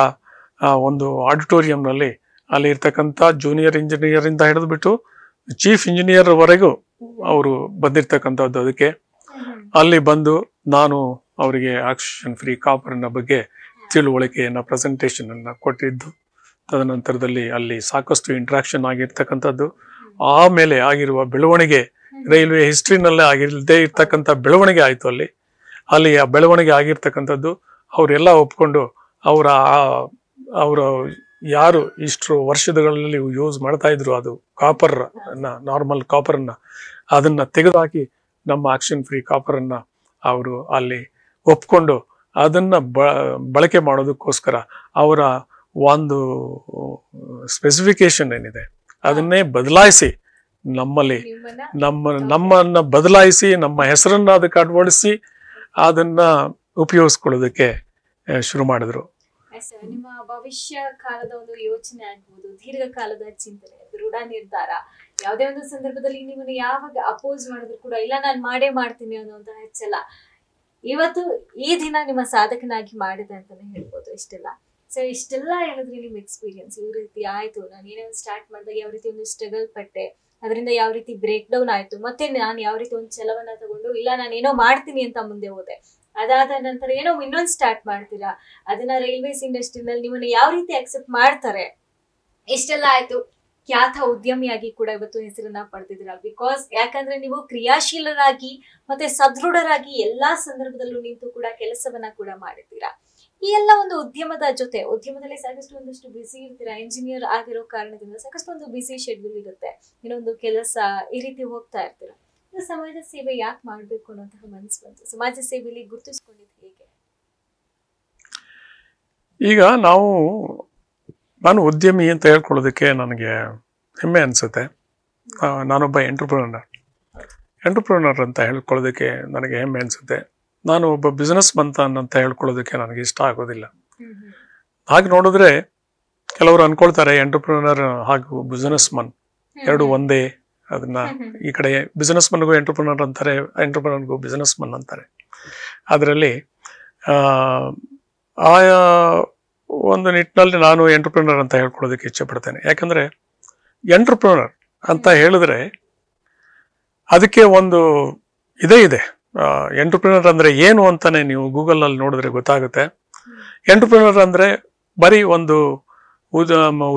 ಒಂದು ಆಡಿಟೋರಿಯಂನಲ್ಲಿ ಅಲ್ಲಿ ಇರ್ತಕ್ಕಂಥ ಜೂನಿಯರ್ ಇಂಜಿನಿಯರ್ ಇಂದ ಹಿಡಿದ್ಬಿಟ್ಟು ಚೀಫ್ ಇಂಜಿನಿಯರ್ ವರೆಗೂ ಅವರು ಬಂದಿರ್ತಕ್ಕಂಥದ್ದು ಅದಕ್ಕೆ ಅಲ್ಲಿ ಬಂದು ನಾನು ಅವರಿಗೆ ಆಕ್ಸಿಜನ್ ಫ್ರೀ ಕಾಪರ್ನ ಬಗ್ಗೆ ತಿಳುವಳಿಕೆಯನ್ನು ಪ್ರೆಸೆಂಟೇಶನ್ ಅನ್ನು ಕೊಟ್ಟಿದ್ದು ತದನಂತರದಲ್ಲಿ ಅಲ್ಲಿ ಸಾಕಷ್ಟು ಇಂಟ್ರಾಕ್ಷನ್ ಆಗಿರ್ತಕ್ಕಂಥದ್ದು ಆಮೇಲೆ ಆಗಿರುವ ಬೆಳವಣಿಗೆ ರೈಲ್ವೆ ಹಿಸ್ಟ್ರಿನಲ್ಲೇ ಆಗಿರ್ದೇ ಇರ್ತಕ್ಕಂಥ ಬೆಳವಣಿಗೆ ಆಯಿತು ಅಲ್ಲಿ ಅಲ್ಲಿ ಆ ಬೆಳವಣಿಗೆ ಆಗಿರ್ತಕ್ಕಂಥದ್ದು ಅವರೆಲ್ಲ ಒಪ್ಕೊಂಡು ಅವರ ಅವರ ಯಾರು ಇಷ್ಟು ವರ್ಷಗಳಲ್ಲಿ ಯೂಸ್ ಮಾಡ್ತಾ ಇದ್ರು ಅದು ಕಾಪರ್ ನಾರ್ಮಲ್ ಕಾಪರನ್ನು ಅದನ್ನ ತೆಗೆದುಹಾಕಿ ನಮ್ಮ ಆಕ್ಷನ್ ಫ್ರೀ ಕಾಪರನ್ನು ಅವರು ಅಲ್ಲಿ ಒಪ್ಕೊಂಡು ಅದನ್ನ ಬಳಕೆ ಮಾಡೋದಕ್ಕೋಸ್ಕರ ಅವರ ಒಂದು ಸ್ಪೆಸಿಫಿಕೇಶನ್ ಏನಿದೆ ಅದನ್ನೇ ಬದಲಾಯಿಸಿ ನಮ್ಮಲ್ಲಿ ನಮ್ಮ ನಮ್ಮನ್ನ ಬದಲಾಯಿಸಿ ನಮ್ಮ ಹೆಸರನ್ನ ಅದಕ್ಕೆ ಅಡ್ವಡಿಸಿ ಅದನ್ನ ಉಪಯೋಗಿಸ್ಕೊಳ್ಳೋದಕ್ಕೆ ಶುರು ಮಾಡಿದ್ರು ನಿಮ್ಮ ಭವಿಷ್ಯ ಕಾಲದ ಒಂದು ಯೋಚನೆ ಆಗ್ಬೋದು ದೀರ್ಘಕಾಲದ ಚಿಂತನೆ ದೃಢ ನಿರ್ಧಾರ ಯಾವುದೇ ಒಂದು ಸಂದರ್ಭದಲ್ಲಿ ನಿಮ್ಮನ್ನು ಯಾವಾಗ ಅಪೋಸ್ ಮಾಡಿದ್ರು ಕೂಡ ಇಲ್ಲ ನಾನು ಮಾಡೇ ಮಾಡ್ತೀನಿ ಅನ್ನುವಂತ ಹೆಚ್ಚಲ್ಲ ಇವತ್ತು ಈ ದಿನ ನಿಮ್ಮ ಸಾಧಕನಾಗಿ ಮಾಡಿದೆ ಅಂತಾನೆ ಹೇಳ್ಬೋದು ಇಷ್ಟೆಲ್ಲ ಸೊ ಇಷ್ಟೆಲ್ಲ ಏನಾದ್ರೂ ನಿಮ್ಮ ಎಕ್ಸ್ಪೀರಿಯನ್ಸ್ ಈ ರೀತಿ ಆಯ್ತು ನಾನು ಏನೋ ಸ್ಟಾರ್ಟ್ ಮಾಡಿದಾಗ ಯಾವ ರೀತಿ ಒಂದು ಸ್ಟ್ರಗಲ್ ಪಟ್ಟೆ ಅದರಿಂದ ಯಾವ ರೀತಿ ಬ್ರೇಕ್ ಡೌನ್ ಆಯ್ತು ಮತ್ತೆ ನಾನು ಯಾವ ರೀತಿ ಒಂದು ಚಲವನ್ನ ತಗೊಂಡು ಇಲ್ಲ ನಾನು ಏನೋ ಮಾಡ್ತೀನಿ ಅಂತ ಮುಂದೆ ಹೋದೆ ಅದಾದ ನಂತರ ಏನೋ ಇನ್ನೊಂದು ಸ್ಟಾರ್ಟ್ ಮಾಡ್ತೀರಾ ಅದನ್ನ ರೈಲ್ವೇಸ್ ಇಂಡಸ್ಟ್ರಿನಲ್ಲಿ ನಿಮ್ಮನ್ನ ಯಾವ ರೀತಿ ಅಕ್ಸೆಪ್ಟ್ ಮಾಡ್ತಾರೆ ಇಷ್ಟೆಲ್ಲ ಆಯ್ತು ಖ್ಯಾತ ಉದ್ಯಮಿಯಾಗಿ ಕೂಡ ಇವತ್ತು ಹೆಸರನ್ನ ಪಡೆದಿದ್ರ ಬಿಕಾಸ್ ಯಾಕಂದ್ರೆ ನೀವು ಕ್ರಿಯಾಶೀಲರಾಗಿ ಮತ್ತೆ ಸದೃಢರಾಗಿ ಎಲ್ಲಾ ಸಂದರ್ಭದಲ್ಲೂ ನಿಂತು ಕೂಡ ಕೆಲಸವನ್ನ ಕೂಡ ಮಾಡಿದ್ದೀರಾ ಈ ಎಲ್ಲ ಒಂದು ಉದ್ಯಮದ ಜೊತೆ ಉದ್ಯಮದಲ್ಲಿ ಸಾಕಷ್ಟು ಒಂದಷ್ಟು ಬಿಸಿ ಇರ್ತೀರಾ ಇಂಜಿನಿಯರ್ ಆಗಿರೋ ಕಾರಣದಿಂದ ಸಾಕಷ್ಟು ಒಂದು ಬಿಸಿ ಶೆಡ್ಯೂಲ್ ಇರುತ್ತೆ ಇನ್ನೊಂದು ಕೆಲಸ ಈ ರೀತಿ ಹೋಗ್ತಾ ಇರ್ತೀರ ಸಮಾಜ ಸೇವೆ ಯಾಕೆ ಮಾಡಬೇಕು ಅನ್ನೋಂತಹ ಮನಸ್ಸು ಬಂತು ಸಮಾಜ ಸೇವೆಯಲ್ಲಿ ಗುರುತಿಸ್ಕೊಂಡಿದ್ದು ಹೇಗೆ ಈಗ ನಾವು ನಾನು ಉದ್ಯಮಿ ಅಂತ ಹೇಳ್ಕೊಳ್ಳೋದಕ್ಕೆ ನನಗೆ ಹೆಮ್ಮೆ ಅನಿಸುತ್ತೆ ನಾನೊಬ್ಬ ಎಂಟ್ರಪ್ರನರ್ ಎಂಟರ್ಪ್ರನರ್ ಅಂತ ಹೇಳ್ಕೊಳ್ಳೋದಕ್ಕೆ ನನಗೆ ಹೆಮ್ಮೆ ಅನಿಸುತ್ತೆ ನಾನು ಒಬ್ಬ ಬಿಸ್ನೆಸ್ ಬಂತಾನ್ ಅಂತ ಹೇಳ್ಕೊಳ್ಳೋದಕ್ಕೆ ನನಗೆ ಇಷ್ಟ ಆಗೋದಿಲ್ಲ ಹಾಗೆ ನೋಡಿದ್ರೆ ಕೆಲವರು ಅನ್ಕೊಳ್ತಾರೆ ಎಂಟರ್ಪ್ರಿನರ್ ಹಾಗೂ ಬಿಸ್ನೆಸ್ ಮನ್ ಎರಡು ಒಂದೇ ಅದನ್ನ ಈ ಕಡೆ ಬಿಸ್ನೆಸ್ ಮನ್ಗೂ ಎಂಟರ್ಪ್ರಿನರ್ ಅಂತಾರೆ ಎಂಟರ್ಪ್ರಿನರ್ಗೂ ಬಿಸ್ನೆಸ್ ಮನ್ ಅಂತಾರೆ ಅದರಲ್ಲಿ ಆಯಾ ಒಂದು ನಿಟ್ಟಿನಲ್ಲಿ ನಾನು ಎಂಟರ್ಪ್ರಿನರ್ ಅಂತ ಹೇಳ್ಕೊಳ್ಳೋದಕ್ಕೆ ಇಚ್ಛೆ ಪಡ್ತೇನೆ ಯಾಕಂದ್ರೆ ಎಂಟರ್ಪ್ರಿನರ್ ಅಂತ ಹೇಳಿದ್ರೆ ಅದಕ್ಕೆ ಒಂದು ಇದೇ ಇದೆ ಎಂಟ್ರಪ್ರಿನರ್ ಅಂದರೆ ಏನು ಅಂತಾನೆ ನೀವು ಗೂಗಲ್ನಲ್ಲಿ ನೋಡಿದ್ರೆ ಗೊತ್ತಾಗುತ್ತೆ ಎಂಟ್ರಪ್ರಿನರ್ ಅಂದರೆ ಬರೀ ಒಂದು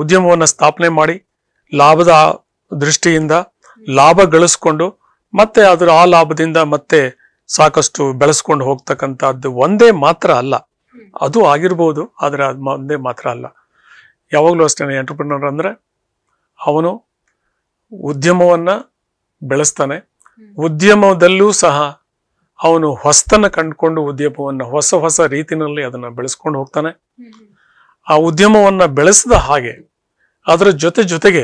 ಉದ್ಯಮವನ್ನು ಸ್ಥಾಪನೆ ಮಾಡಿ ಲಾಭದ ದೃಷ್ಟಿಯಿಂದ ಲಾಭ ಗಳಿಸ್ಕೊಂಡು ಮತ್ತೆ ಅದರ ಆ ಲಾಭದಿಂದ ಮತ್ತೆ ಸಾಕಷ್ಟು ಬೆಳೆಸ್ಕೊಂಡು ಹೋಗ್ತಕ್ಕಂಥದ್ದು ಒಂದೇ ಮಾತ್ರ ಅಲ್ಲ ಅದು ಆಗಿರ್ಬೋದು ಆದರೆ ಅದು ಒಂದೇ ಮಾತ್ರ ಅಲ್ಲ ಯಾವಾಗಲೂ ಅಷ್ಟೇ ಎಂಟ್ರಪ್ರಿನರ್ ಅಂದರೆ ಅವನು ಉದ್ಯಮವನ್ನು ಬೆಳೆಸ್ತಾನೆ ಉದ್ಯಮದಲ್ಲೂ ಸಹ ಅವನು ಹೊಸತನ ಕಂಡುಕೊಂಡು ಉದ್ಯಮವನ್ನು ಹೊಸ ಹೊಸ ರೀತಿನಲ್ಲಿ ಅದನ್ನು ಬೆಳೆಸ್ಕೊಂಡು ಹೋಗ್ತಾನೆ ಆ ಉದ್ಯಮವನ್ನು ಬೆಳೆಸಿದ ಹಾಗೆ ಅದರ ಜೊತೆ ಜೊತೆಗೆ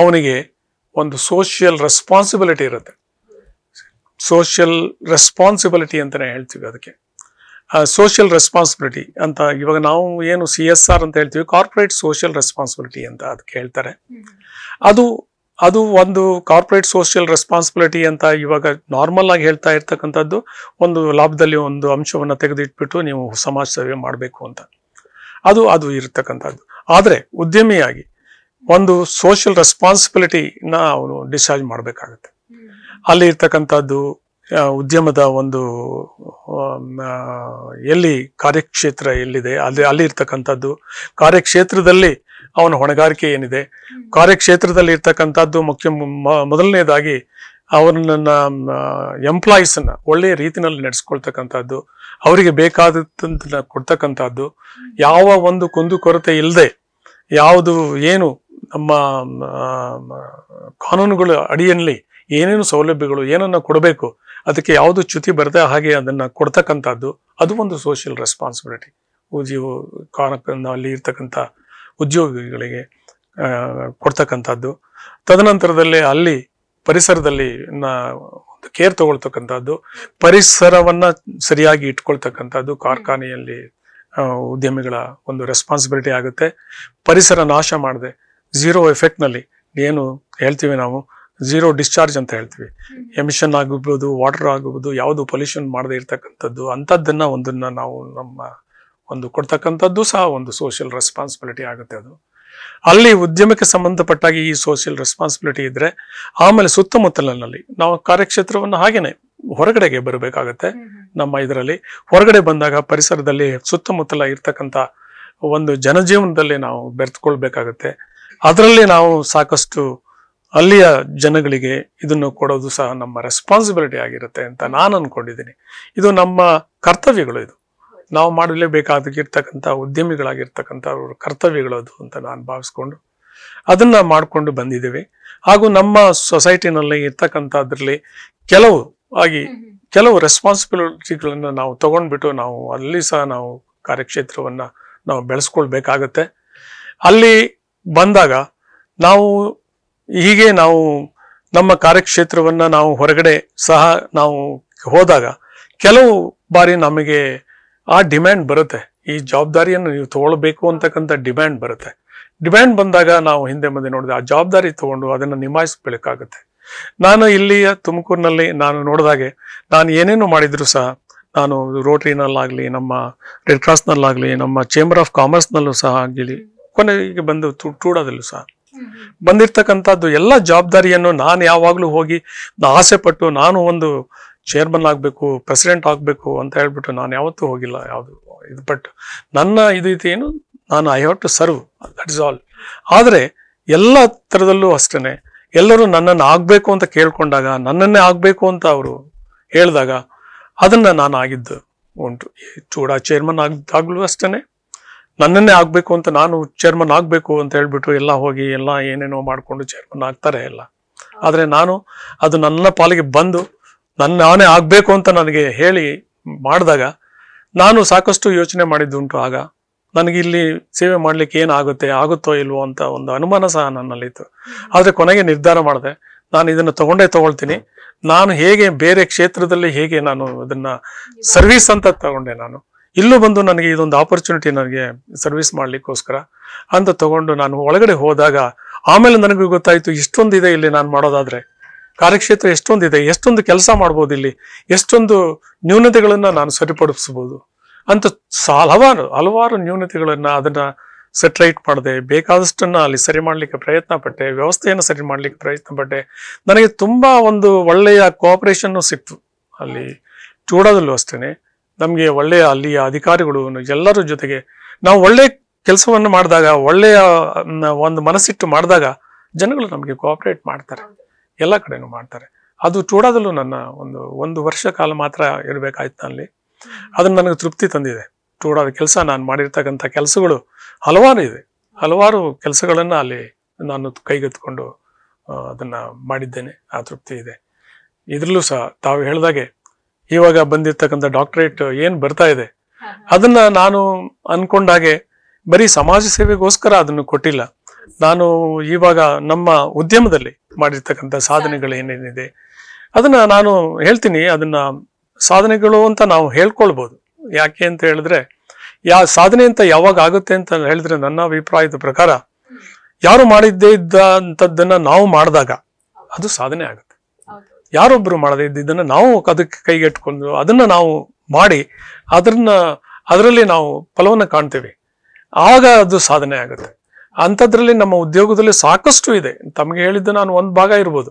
ಅವನಿಗೆ ಒಂದು ಸೋಷಿಯಲ್ ರೆಸ್ಪಾನ್ಸಿಬಿಲಿಟಿ ಇರುತ್ತೆ ಸೋಷಿಯಲ್ ರೆಸ್ಪಾನ್ಸಿಬಿಲಿಟಿ ಅಂತಲೇ ಹೇಳ್ತೀವಿ ಅದಕ್ಕೆ ಸೋಷಿಯಲ್ ರೆಸ್ಪಾನ್ಸಿಬಿಲಿಟಿ ಅಂತ ಇವಾಗ ನಾವು ಏನು ಸಿ ಎಸ್ ಆರ್ ಅಂತ ಹೇಳ್ತೀವಿ ಕಾರ್ಪೊರೇಟ್ ಸೋಷಿಯಲ್ ರೆಸ್ಪಾನ್ಸಿಬಿಲಿಟಿ ಅಂತ ಅದಕ್ಕೆ ಹೇಳ್ತಾರೆ ಅದು ಅದು ಒಂದು ಕಾರ್ಪೊರೇಟ್ ಸೋಷಿಯಲ್ ರೆಸ್ಪಾನ್ಸಿಬಿಲಿಟಿ ಅಂತ ಇವಾಗ ನಾರ್ಮಲ್ ಆಗಿ ಹೇಳ್ತಾ ಇರ್ತಕ್ಕಂಥದ್ದು ಒಂದು ಲಾಭದಲ್ಲಿ ಒಂದು ಅಂಶವನ್ನು ತೆಗೆದಿಟ್ಬಿಟ್ಟು ನೀವು ಸಮಾಜ ಸೇವೆ ಮಾಡಬೇಕು ಅಂತ ಅದು ಅದು ಇರತಕ್ಕಂಥದ್ದು ಆದರೆ ಉದ್ಯಮಿಯಾಗಿ ಒಂದು ಸೋಷಿಯಲ್ ರೆಸ್ಪಾನ್ಸಿಬಿಲಿಟಿನ ಅವನು ಡಿಸ್ಚಾರ್ಜ್ ಮಾಡಬೇಕಾಗತ್ತೆ ಅಲ್ಲಿ ಇರ್ತಕ್ಕಂಥದ್ದು ಉದ್ಯಮದ ಒಂದು ಎಲ್ಲಿ ಕಾರ್ಯಕ್ಷೇತ್ರ ಎಲ್ಲಿದೆ ಅಲ್ಲಿ ಅಲ್ಲಿ ಇರ್ತಕ್ಕಂಥದ್ದು ಕಾರ್ಯಕ್ಷೇತ್ರದಲ್ಲಿ ಅವನ ಹೊಣೆಗಾರಿಕೆ ಏನಿದೆ ಕಾರ್ಯಕ್ಷೇತ್ರದಲ್ಲಿ ಇರ್ತಕ್ಕಂಥದ್ದು ಮುಖ್ಯ ಮೊದಲನೇದಾಗಿ ಅವನನ್ನ ಎಂಪ್ಲಾಯೀಸನ್ನ ಒಳ್ಳೆಯ ರೀತಿಯಲ್ಲಿ ನಡೆಸ್ಕೊಳ್ತಕ್ಕಂಥದ್ದು ಅವರಿಗೆ ಬೇಕಾದಂತ ಕೊಡ್ತಕ್ಕಂಥದ್ದು ಯಾವ ಒಂದು ಕುಂದುಕೊರತೆ ಇಲ್ಲದೆ ಯಾವುದು ಏನು ನಮ್ಮ ಕಾನೂನುಗಳ ಅಡಿಯಲ್ಲಿ ಏನೇನು ಸೌಲಭ್ಯಗಳು ಏನನ್ನ ಕೊಡಬೇಕು ಅದಕ್ಕೆ ಯಾವುದು ಚ್ಯುತಿ ಬರದೆ ಹಾಗೆ ಅದನ್ನ ಕೊಡ್ತಕ್ಕಂಥದ್ದು ಅದು ಒಂದು ಸೋಷಿಯಲ್ ರೆಸ್ಪಾನ್ಸಿಬಿಲಿಟಿ ಅಲ್ಲಿ ಇರ್ತಕ್ಕಂಥ ಉದ್ಯೋಗಿಗಳಿಗೆ ಕೊಡ್ತಕ್ಕಂಥದ್ದು ತದನಂತರದಲ್ಲಿ ಅಲ್ಲಿ ಪರಿಸರದಲ್ಲಿ ಒಂದು ಕೇರ್ ತಗೊಳ್ತಕ್ಕಂಥದ್ದು ಪರಿಸರವನ್ನ ಸರಿಯಾಗಿ ಇಟ್ಕೊಳ್ತಕ್ಕಂಥದ್ದು ಕಾರ್ಖಾನೆಯಲ್ಲಿ ಉದ್ಯಮಿಗಳ ಒಂದು ರೆಸ್ಪಾನ್ಸಿಬಿಲಿಟಿ ಆಗುತ್ತೆ ಪರಿಸರ ನಾಶ ಮಾಡದೆ ಝೀರೋ ಎಫೆಕ್ಟ್ನಲ್ಲಿ ಏನು ಹೇಳ್ತೀವಿ ನಾವು ಝೀರೋ ಡಿಸ್ಚಾರ್ಜ್ ಅಂತ ಹೇಳ್ತೀವಿ ಎಮಿಷನ್ ಆಗಬಹುದು ವಾಟರ್ ಆಗಬಹುದು ಯಾವುದು ಪೊಲ್ಯೂಷನ್ ಮಾಡದೇ ಇರ್ತಕ್ಕಂಥದ್ದು ಅಂಥದ್ದನ್ನು ಒಂದನ್ನು ನಾವು ನಮ್ಮ ಒಂದು ಕೊಡ್ತಕ್ಕಂಥದ್ದು ಸಹ ಒಂದು ಸೋಷಿಯಲ್ ರೆಸ್ಪಾನ್ಸಿಬಿಲಿಟಿ ಆಗುತ್ತೆ ಅದು ಅಲ್ಲಿ ಉದ್ಯಮಕ್ಕೆ ಸಂಬಂಧಪಟ್ಟಾಗಿ ಈ ಸೋಷಿಯಲ್ ರೆಸ್ಪಾನ್ಸಿಬಿಲಿಟಿ ಇದ್ರೆ ಆಮೇಲೆ ಸುತ್ತಮುತ್ತಲಿನಲ್ಲಿ ನಾವು ಕಾರ್ಯಕ್ಷೇತ್ರವನ್ನು ಹಾಗೇನೆ ಹೊರಗಡೆಗೆ ಬರಬೇಕಾಗತ್ತೆ ನಮ್ಮ ಇದರಲ್ಲಿ ಹೊರಗಡೆ ಬಂದಾಗ ಪರಿಸರದಲ್ಲಿ ಸುತ್ತಮುತ್ತಲ ಇರ್ತಕ್ಕಂಥ ಒಂದು ಜನಜೀವನದಲ್ಲಿ ನಾವು ಬೆರೆತ್ಕೊಳ್ಬೇಕಾಗತ್ತೆ ಅದರಲ್ಲಿ ನಾವು ಸಾಕಷ್ಟು ಅಲ್ಲಿಯ ಜನಗಳಿಗೆ ಇದನ್ನು ಕೊಡೋದು ಸಹ ನಮ್ಮ ರೆಸ್ಪಾನ್ಸಿಬಿಲಿಟಿ ಆಗಿರುತ್ತೆ ಅಂತ ನಾನು ಅನ್ಕೊಂಡಿದ್ದೀನಿ ಇದು ನಮ್ಮ ಕರ್ತವ್ಯಗಳು ಇದು ನಾವು ಮಾಡಲೇಬೇಕಾಗಿರ್ತಕ್ಕಂಥ ಉದ್ಯಮಿಗಳಾಗಿರ್ತಕ್ಕಂಥ ಕರ್ತವ್ಯಗಳು ಅದು ಅಂತ ನಾನು ಭಾವಿಸ್ಕೊಂಡು ಅದನ್ನ ಮಾಡಿಕೊಂಡು ಬಂದಿದ್ದೇವೆ ಹಾಗೂ ನಮ್ಮ ಸೊಸೈಟಿನಲ್ಲಿ ಇರ್ತಕ್ಕಂಥದ್ರಲ್ಲಿ ಕೆಲವು ಆಗಿ ಕೆಲವು ರೆಸ್ಪಾನ್ಸಿಬಿಲಿಟಿಗಳನ್ನು ನಾವು ತಗೊಂಡ್ಬಿಟ್ಟು ನಾವು ಅಲ್ಲಿ ಸಹ ನಾವು ಕಾರ್ಯಕ್ಷೇತ್ರವನ್ನು ನಾವು ಬೆಳೆಸ್ಕೊಳ್ಬೇಕಾಗತ್ತೆ ಅಲ್ಲಿ ಬಂದಾಗ ನಾವು ಹೀಗೆ ನಾವು ನಮ್ಮ ಕಾರ್ಯಕ್ಷೇತ್ರವನ್ನು ನಾವು ಹೊರಗಡೆ ಸಹ ನಾವು ಹೋದಾಗ ಕೆಲವು ಬಾರಿ ನಮಗೆ ಆ ಡಿಮ್ಯಾಂಡ್ ಬರುತ್ತೆ ಈ ಜವಾಬ್ದಾರಿಯನ್ನು ನೀವು ತಗೊಳ್ಬೇಕು ಅಂತಕ್ಕಂಥ ಡಿಮ್ಯಾಂಡ್ ಬರುತ್ತೆ ಡಿಮ್ಯಾಂಡ್ ಬಂದಾಗ ನಾವು ಹಿಂದೆ ಮುಂದೆ ನೋಡಿದೆ ಆ ಜವಾಬ್ದಾರಿ ತಗೊಂಡು ಅದನ್ನು ನಿಮಾಯಿಸ್ಬೇಕಾಗುತ್ತೆ ನಾನು ಇಲ್ಲಿಯ ತುಮಕೂರಿನಲ್ಲಿ ನಾನು ನೋಡಿದಾಗೆ ನಾನು ಏನೇನು ಮಾಡಿದ್ರು ಸಹ ನಾನು ರೋಟರಿನಲ್ಲಾಗಲಿ ನಮ್ಮ ರೆಡ್ ಕ್ರಾಸ್ನಲ್ಲಾಗಲಿ ನಮ್ಮ ಚೇಂಬರ್ ಆಫ್ ಕಾಮರ್ಸ್ನಲ್ಲೂ ಸಹ ಆಗಲಿ ಕೊನೆಗೆ ಬಂದು ಟೂಡಾದಲ್ಲೂ ಸಹ ಬಂದಿರ್ತಕ್ಕಂಥದ್ದು ಎಲ್ಲ ಜವಾಬ್ದಾರಿಯನ್ನು ನಾನು ಯಾವಾಗಲೂ ಹೋಗಿ ಆಸೆ ಪಟ್ಟು ನಾನು ಒಂದು ಚೇರ್ಮನ್ ಆಗಬೇಕು ಪ್ರೆಸಿಡೆಂಟ್ ಆಗಬೇಕು ಅಂತ ಹೇಳ್ಬಿಟ್ಟು ನಾನು ಯಾವತ್ತೂ ಹೋಗಿಲ್ಲ ಯಾವುದು ಇದು ಬಟ್ ನನ್ನ ಇದು ಏನು ನಾನು I have to serve that is all ಆದರೆ ಎಲ್ಲ ಥರದಲ್ಲೂ ಅಷ್ಟೇ ಎಲ್ಲರೂ ನನ್ನನ್ನು ಆಗಬೇಕು ಅಂತ ಕೇಳ್ಕೊಂಡಾಗ ನನ್ನನ್ನೇ ಆಗಬೇಕು ಅಂತ ಅವರು ಹೇಳಿದಾಗ ಅದನ್ನು ನಾನು ಆಗಿದ್ದು ಉಂಟು ಚೂಡ ಚೇರ್ಮನ್ ಆಗಿದ್ದಾಗಲೂ ಅಷ್ಟೇ ನನ್ನನ್ನೇ ಆಗಬೇಕು ಅಂತ ನಾನು ಚೇರ್ಮನ್ ಆಗಬೇಕು ಅಂತ ಹೇಳ್ಬಿಟ್ಟು ಎಲ್ಲ ಹೋಗಿ ಎಲ್ಲ ಏನೇನೋ ಮಾಡಿಕೊಂಡು ಚೇರ್ಮನ್ ಆಗ್ತಾರೆ ಎಲ್ಲ ಆದರೆ ನಾನು ಅದು ನನ್ನ ಪಾಲಿಗೆ ಬಂದು ನನ್ನ ನಾನೇ ಆಗಬೇಕು ಅಂತ ನನಗೆ ಹೇಳಿ ಮಾಡಿದಾಗ ನಾನು ಸಾಕಷ್ಟು ಯೋಚನೆ ಮಾಡಿದ್ದುಂಟು ಆಗ ನನಗೆ ಇಲ್ಲಿ ಸೇವೆ ಮಾಡಲಿಕ್ಕೆ ಏನಾಗುತ್ತೆ ಆಗುತ್ತೋ ಇಲ್ವೋ ಅಂತ ಒಂದು ಅನುಮಾನ ಸಹ ನನ್ನಲ್ಲಿತ್ತು ಆದರೆ ಕೊನೆಗೆ ನಿರ್ಧಾರ ಮಾಡಿದೆ ನಾನು ಇದನ್ನು ತಗೊಂಡೇ ತಗೊಳ್ತೀನಿ ನಾನು ಹೇಗೆ ಬೇರೆ ಕ್ಷೇತ್ರದಲ್ಲಿ ಹೇಗೆ ನಾನು ಅದನ್ನ ಸರ್ವಿಸ್ ಅಂತ ತಗೊಂಡೆ ನಾನು ಇಲ್ಲೂ ಬಂದು ನನಗೆ ಇದೊಂದು ಆಪರ್ಚುನಿಟಿ ನನಗೆ ಸರ್ವಿಸ್ ಮಾಡ್ಲಿಕ್ಕೋಸ್ಕರ ಅಂತ ತಗೊಂಡು ನಾನು ಒಳಗಡೆ ಹೋದಾಗ ಆಮೇಲೆ ನನಗೂ ಗೊತ್ತಾಯ್ತು ಇದೆ ಇಲ್ಲಿ ನಾನು ಮಾಡೋದಾದ್ರೆ ಕಾರ್ಯಕ್ಷೇತ್ರ ಎಷ್ಟೊಂದಿದೆ ಎಷ್ಟೊಂದು ಕೆಲಸ ಮಾಡ್ಬೋದು ಇಲ್ಲಿ ಎಷ್ಟೊಂದು ನ್ಯೂನತೆಗಳನ್ನ ನಾನು ಸರಿಪಡಿಸ್ಬೋದು ಅಂತ ಹಲವಾರು ಹಲವಾರು ನ್ಯೂನತೆಗಳನ್ನ ಅದನ್ನ ಸೆಟ್ಲೈಟ್ ಮಾಡಿದೆ ಬೇಕಾದಷ್ಟನ್ನ ಅಲ್ಲಿ ಸರಿ ಮಾಡಲಿಕ್ಕೆ ಪ್ರಯತ್ನ ಪಟ್ಟೆ ವ್ಯವಸ್ಥೆಯನ್ನು ಸರಿ ಮಾಡ್ಲಿಕ್ಕೆ ಪ್ರಯತ್ನ ಪಟ್ಟೆ ನನಗೆ ತುಂಬಾ ಒಂದು ಒಳ್ಳೆಯ ಕೋಆಪರೇಷನ್ನು ಸಿಕ್ತು ಅಲ್ಲಿ ಚೂಡದಲ್ಲೂ ಅಷ್ಟೇ ನಮಗೆ ಒಳ್ಳೆಯ ಅಲ್ಲಿಯ ಅಧಿಕಾರಿಗಳು ಎಲ್ಲರ ಜೊತೆಗೆ ನಾವು ಒಳ್ಳೆಯ ಕೆಲಸವನ್ನು ಮಾಡಿದಾಗ ಒಳ್ಳೆಯ ಒಂದು ಮನಸ್ಸಿಟ್ಟು ಮಾಡಿದಾಗ ಜನಗಳು ನಮಗೆ ಕೋಆಪರೇಟ್ ಮಾಡ್ತಾರೆ ಎಲ್ಲ ಕಡೆನೂ ಮಾಡ್ತಾರೆ ಅದು ಚೂಡಾದಲ್ಲೂ ನನ್ನ ಒಂದು ಒಂದು ವರ್ಷ ಕಾಲ ಮಾತ್ರ ಇರಬೇಕಾಯ್ತು ಅಲ್ಲಿ ಅದನ್ನ ನನಗೆ ತೃಪ್ತಿ ತಂದಿದೆ ಚೂಡಾದ ಕೆಲಸ ನಾನು ಮಾಡಿರ್ತಕ್ಕಂಥ ಕೆಲಸಗಳು ಹಲವಾರು ಇದೆ ಹಲವಾರು ಕೆಲಸಗಳನ್ನು ಅಲ್ಲಿ ನಾನು ಕೈಗೆತ್ಕೊಂಡು ಅದನ್ನ ಮಾಡಿದ್ದೇನೆ ಆ ತೃಪ್ತಿ ಇದೆ ಇದ್ರಲ್ಲೂ ಸಹ ತಾವು ಹೇಳಿದಾಗೆ ಇವಾಗ ಬಂದಿರ್ತಕ್ಕಂಥ ಡಾಕ್ಟರೇಟ್ ಏನು ಬರ್ತಾ ಇದೆ ಅದನ್ನ ನಾನು ಅಂದ್ಕೊಂಡಾಗೆ ಬರೀ ಸಮಾಜ ಸೇವೆಗೋಸ್ಕರ ಅದನ್ನು ಕೊಟ್ಟಿಲ್ಲ ನಾನು ಇವಾಗ ನಮ್ಮ ಉದ್ಯಮದಲ್ಲಿ ಮಾಡಿರ್ತಕ್ಕಂಥ ಸಾಧನೆಗಳು ಏನೇನಿದೆ ಅದನ್ನ ನಾನು ಹೇಳ್ತೀನಿ ಅದನ್ನ ಸಾಧನೆಗಳು ಅಂತ ನಾವು ಹೇಳ್ಕೊಳ್ಬೋದು ಯಾಕೆ ಅಂತ ಹೇಳಿದ್ರೆ ಯಾ ಸಾಧನೆ ಅಂತ ಯಾವಾಗ ಆಗುತ್ತೆ ಅಂತ ಹೇಳಿದ್ರೆ ನನ್ನ ಅಭಿಪ್ರಾಯದ ಪ್ರಕಾರ ಯಾರು ಮಾಡಿದ್ದೇ ಇದ್ದಂಥದ್ದನ್ನ ನಾವು ಮಾಡಿದಾಗ ಅದು ಸಾಧನೆ ಆಗುತ್ತೆ ಯಾರೊಬ್ರು ಮಾಡದೇ ಇದ್ದಿದ್ದನ್ನ ನಾವು ಅದಕ್ಕೆ ಕೈಗೆಟ್ಕೊಂಡು ಅದನ್ನ ನಾವು ಮಾಡಿ ಅದನ್ನ ಅದರಲ್ಲಿ ನಾವು ಫಲವನ್ನು ಕಾಣ್ತೀವಿ ಆಗ ಅದು ಸಾಧನೆ ಆಗುತ್ತೆ ಅಂಥದ್ರಲ್ಲಿ ನಮ್ಮ ಉದ್ಯೋಗದಲ್ಲಿ ಸಾಕಷ್ಟು ಇದೆ ತಮ್ಗೆ ಹೇಳಿದ್ದು ನಾನು ಒಂದ್ ಭಾಗ ಇರ್ಬೋದು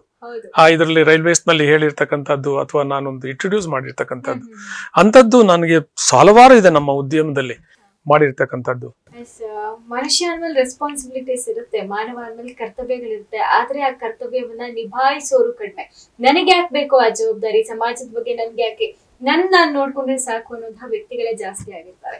ಆ ಇದರಲ್ಲಿ ರೈಲ್ವೇಸ್ ನಲ್ಲಿ ಹೇಳಿರ್ತಕ್ಕಂಥದ್ದು ಅಥವಾ ನಾನೊಂದು ಇಂಟ್ರೊಡ್ಯೂಸ್ ಮಾಡಿರ್ತಕ್ಕಂಥದ್ದು ಅಂತದ್ದು ನನಗೆ ಸಾಲವಾರು ಇದೆ ನಮ್ಮ ಉದ್ಯಮದಲ್ಲಿ ಮಾಡಿರ್ತಕ್ಕಂಥದ್ದು ಮನುಷ್ಯ ಮೇಲೆ ರೆಸ್ಪಾನ್ಸಿಬಿಲಿಟೀಸ್ ಇರುತ್ತೆ ಮಾನವ ಅಂದ್ಮೇಲೆ ಕರ್ತವ್ಯಗಳಿರುತ್ತೆ ಆದ್ರೆ ಆ ಕರ್ತವ್ಯವನ್ನ ನಿಭಾಯಿಸೋರು ಕಡಿಮೆ ನನಗೆ ಯಾಕೆ ಬೇಕು ಆ ಜವಾಬ್ದಾರಿ ಸಮಾಜದ ಬಗ್ಗೆ ನನ್ಗೆ ಯಾಕೆ ನನ್ನ ನೋಡ್ಕೊಂಡ್ರೆ ಸಾಕು ಅನ್ನೋಂತಹ ವ್ಯಕ್ತಿಗಳೇ ಜಾಸ್ತಿ ಆಗಿರ್ತಾರೆ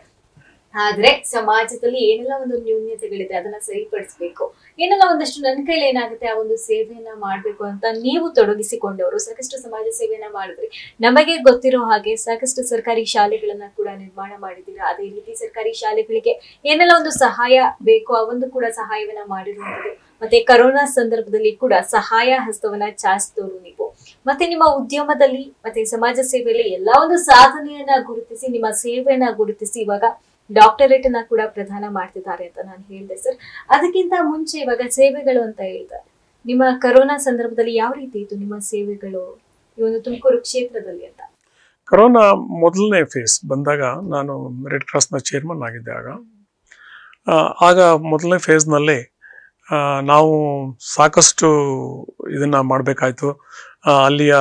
ಆದ್ರೆ ಸಮಾಜದಲ್ಲಿ ಏನೆಲ್ಲ ಒಂದು ನ್ಯೂನ್ಯತೆಗಳಿದೆ ಅದನ್ನ ಸರಿಪಡಿಸ್ಬೇಕು ಏನೆಲ್ಲ ಒಂದಷ್ಟು ನನ್ನ ಕೈಲಿ ಏನಾಗುತ್ತೆ ಆ ಒಂದು ಸೇವೆಯನ್ನ ಮಾಡ್ಬೇಕು ಅಂತ ನೀವು ತೊಡಗಿಸಿಕೊಂಡವರು ಸಾಕಷ್ಟು ಸಮಾಜ ಸೇವೆಯನ್ನ ಮಾಡಿದ್ರಿ ನಮಗೆ ಗೊತ್ತಿರೋ ಹಾಗೆ ಸಾಕಷ್ಟು ಸರ್ಕಾರಿ ಶಾಲೆಗಳನ್ನ ಕೂಡ ನಿರ್ಮಾಣ ಮಾಡಿದ್ದೀರಾ ಅದೇ ರೀತಿ ಸರ್ಕಾರಿ ಶಾಲೆಗಳಿಗೆ ಏನೆಲ್ಲ ಒಂದು ಸಹಾಯ ಬೇಕು ಆ ಒಂದು ಕೂಡ ಸಹಾಯವನ್ನ ಮಾಡಿರುವಂಥದ್ದು ಮತ್ತೆ ಕರೋನಾ ಸಂದರ್ಭದಲ್ಲಿ ಕೂಡ ಸಹಾಯ ಹಸ್ತವನ್ನ ಚಾಚಿದವರು ನೀವು ಮತ್ತೆ ನಿಮ್ಮ ಉದ್ಯಮದಲ್ಲಿ ಮತ್ತೆ ಸಮಾಜ ಸೇವೆಯಲ್ಲಿ ಎಲ್ಲಾ ಒಂದು ಸಾಧನೆಯನ್ನ ಗುರುತಿಸಿ ನಿಮ್ಮ ಸೇವೆಯನ್ನ ಗುರುತಿಸಿ ಇವಾಗ ಡಾಕ್ಟರೇಟ್ ಅನ್ನ ಕೂಡ ಪ್ರದಾನ ಮಾಡ್ತಿದ್ದಾರೆ ಅಂತ ನಾನು ಹೇಳಿದೆ ಸರ್ ಅದಕ್ಕಿಂತ ಮುಂಚೆ ಇವಾಗ ಸೇವೆಗಳು ಅಂತ ಹೇಳ್ತಾರೆ ನಿಮ್ಮ ಕರೋನಾ ಸಂದರ್ಭದಲ್ಲಿ ಯಾವ ರೀತಿ ಇತ್ತು ನಿಮ್ಮ ಸೇವೆಗಳು ಈ ಒಂದು ತುಮಕೂರು ಕ್ಷೇತ್ರದಲ್ಲಿ ಅಂತ ಕರೋನಾ ಮೊದಲನೇ ಫೇಸ್ ಬಂದಾಗ ನಾನು ರೆಡ್ ಕ್ರಾಸ್ನ ಚೇರ್ಮನ್ ಆಗಿದ್ದೆ ಆಗ ಆಗ ಮೊದಲನೇ ಫೇಸ್ನಲ್ಲಿ ನಾವು ಸಾಕಷ್ಟು ಇದನ್ನ ಮಾಡಬೇಕಾಯ್ತು ಅಲ್ಲಿಯ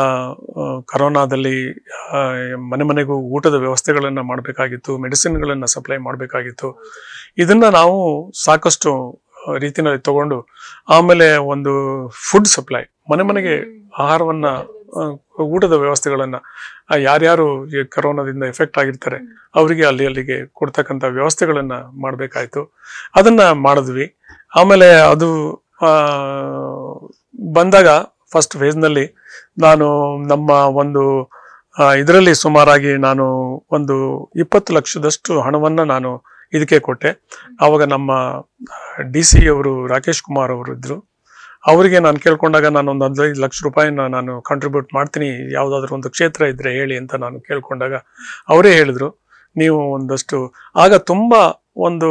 ಕರೋನಾದಲ್ಲಿ ಮನೆ ಮನೆಗೂ ಊಟದ ವ್ಯವಸ್ಥೆಗಳನ್ನು ಮಾಡಬೇಕಾಗಿತ್ತು ಮೆಡಿಸಿನ್ಗಳನ್ನು ಸಪ್ಲೈ ಮಾಡಬೇಕಾಗಿತ್ತು ಇದನ್ನ ನಾವು ಸಾಕಷ್ಟು ರೀತಿನಲ್ಲಿ ತಗೊಂಡು ಆಮೇಲೆ ಒಂದು ಫುಡ್ ಸಪ್ಲೈ ಮನೆ ಮನೆಗೆ ಆಹಾರವನ್ನ ಊಟದ ವ್ಯವಸ್ಥೆಗಳನ್ನು ಯಾರ್ಯಾರು ಕರೋನಾದಿಂದ ಎಫೆಕ್ಟ್ ಆಗಿರ್ತಾರೆ ಅವರಿಗೆ ಅಲ್ಲಿ ಅಲ್ಲಿಗೆ ಕೊಡ್ತಕ್ಕಂಥ ವ್ಯವಸ್ಥೆಗಳನ್ನು ಮಾಡಬೇಕಾಯ್ತು ಅದನ್ನ ಮಾಡಿದ್ವಿ ಆಮೇಲೆ ಅದು ಬಂದಾಗ ಫಸ್ಟ್ ಫೇಸ್ನಲ್ಲಿ ನಾನು ನಮ್ಮ ಒಂದು ಇದರಲ್ಲಿ ಸುಮಾರಾಗಿ ನಾನು ಒಂದು ಇಪ್ಪತ್ತು ಲಕ್ಷದಷ್ಟು ಹಣವನ್ನು ನಾನು ಇದಕ್ಕೆ ಕೊಟ್ಟೆ ಆವಾಗ ನಮ್ಮ ಡಿ ಸಿ ಅವರು ರಾಕೇಶ್ ಕುಮಾರ್ ಅವರು ಇದ್ದರು ಅವರಿಗೆ ನಾನು ಕೇಳ್ಕೊಂಡಾಗ ನಾನು ಒಂದು ಹದಿನೈದು ಲಕ್ಷ ರೂಪಾಯಿನ ನಾನು ಕಾಂಟ್ರಿಬ್ಯೂಟ್ ಮಾಡ್ತೀನಿ ಯಾವುದಾದ್ರೂ ಒಂದು ಕ್ಷೇತ್ರ ಇದ್ದರೆ ಹೇಳಿ ಅಂತ ನಾನು ಕೇಳ್ಕೊಂಡಾಗ ಅವರೇ ಹೇಳಿದರು ನೀವು ಒಂದಷ್ಟು ಆಗ ತುಂಬ ಒಂದು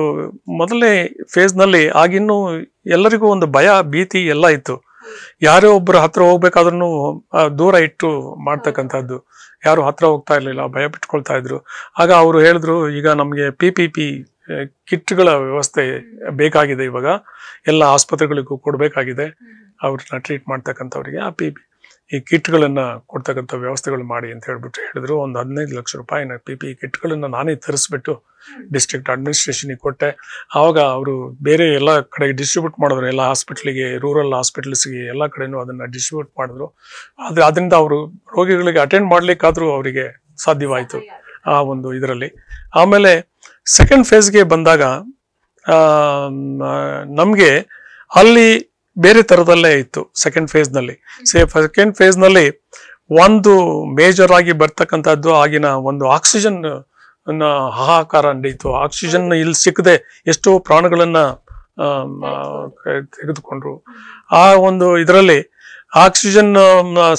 ಮೊದಲನೇ ಫೇಸ್ನಲ್ಲಿ ಆಗಿನ್ನೂ ಎಲ್ಲರಿಗೂ ಒಂದು ಭಯ ಭೀತಿ ಎಲ್ಲ ಇತ್ತು ಯಾರೇ ಒಬ್ಬರು ಹತ್ರ ಹೋಗ್ಬೇಕಾದ್ರೂ ದೂರ ಇಟ್ಟು ಮಾಡ್ತಕ್ಕಂಥದ್ದು ಯಾರು ಹತ್ರ ಹೋಗ್ತಾ ಇರಲಿಲ್ಲ ಭಯ ಬಿಟ್ಕೊಳ್ತಾ ಇದ್ರು ಆಗ ಅವರು ಹೇಳಿದ್ರು ಈಗ ನಮಗೆ ಪಿ ಪಿ ಪಿ ಕಿಟ್ಗಳ ವ್ಯವಸ್ಥೆ ಬೇಕಾಗಿದೆ ಇವಾಗ ಎಲ್ಲ ಆಸ್ಪತ್ರೆಗಳಿಗೂ ಕೊಡಬೇಕಾಗಿದೆ ಅವ್ರನ್ನ ಟ್ರೀಟ್ ಮಾಡ್ತಕ್ಕಂಥವ್ರಿಗೆ ಆ ಪಿ ಪಿ ಈ ಕಿಟ್ಗಳನ್ನು ಕೊಡ್ತಕ್ಕಂಥ ವ್ಯವಸ್ಥೆಗಳು ಮಾಡಿ ಅಂತ ಹೇಳ್ಬಿಟ್ಟು ಹೇಳಿದ್ರು ಒಂದು ಹದಿನೈದು ಲಕ್ಷ ರೂಪಾಯಿನ ಪಿ ಪಿ e ಕಿಟ್ಗಳನ್ನು ನಾನೇ ತರಿಸ್ಬಿಟ್ಟು ಡಿಸ್ಟ್ರಿಕ್ಟ್ ಅಡ್ಮಿನಿಸ್ಟ್ರೇಷನಿಗೆ ಕೊಟ್ಟೆ ಆವಾಗ ಅವರು ಬೇರೆ ಎಲ್ಲ ಕಡೆಗೆ ಡಿಸ್ಟ್ರಿಬ್ಯೂಟ್ ಮಾಡಿದ್ರು ಎಲ್ಲ ಹಾಸ್ಪಿಟ್ಲಿಗೆ ರೂರಲ್ ಹಾಸ್ಪಿಟಲ್ಸ್ಗೆ ಎಲ್ಲ ಕಡೆನೂ ಅದನ್ನು ಡಿಸ್ಟ್ರಿಬ್ಯೂಟ್ ಮಾಡಿದ್ರು ಆದರೆ ಅದರಿಂದ ಅವರು ರೋಗಿಗಳಿಗೆ ಅಟೆಂಡ್ ಮಾಡಲಿಕ್ಕಾದರೂ ಅವರಿಗೆ ಸಾಧ್ಯವಾಯಿತು ಆ ಒಂದು ಇದರಲ್ಲಿ ಆಮೇಲೆ ಸೆಕೆಂಡ್ ಫೇಸ್ಗೆ ಬಂದಾಗ ನಮಗೆ ಅಲ್ಲಿ ಬೇರೆ ತರದಲ್ಲೇ ಇತ್ತು ಸೆಕೆಂಡ್ ಫೇಸ್ ನಲ್ಲಿ ಸೇ ಸೆಕೆಂಡ್ ಫೇಸ್ ನಲ್ಲಿ ಒಂದು ಮೇಜರ್ ಆಗಿ ಬರ್ತಕ್ಕಂಥದ್ದು ಆಗಿನ ಒಂದು ಆಕ್ಸಿಜನ್ ಹಾಹಾಕಾರ ನಡೀತು ಆಕ್ಸಿಜನ್ ಇಲ್ಲಿ ಸಿಕ್ಕದೆ ಎಷ್ಟೋ ಪ್ರಾಣಗಳನ್ನ ತೆಗೆದುಕೊಂಡ್ರು ಆ ಒಂದು ಇದರಲ್ಲಿ ಆಕ್ಸಿಜನ್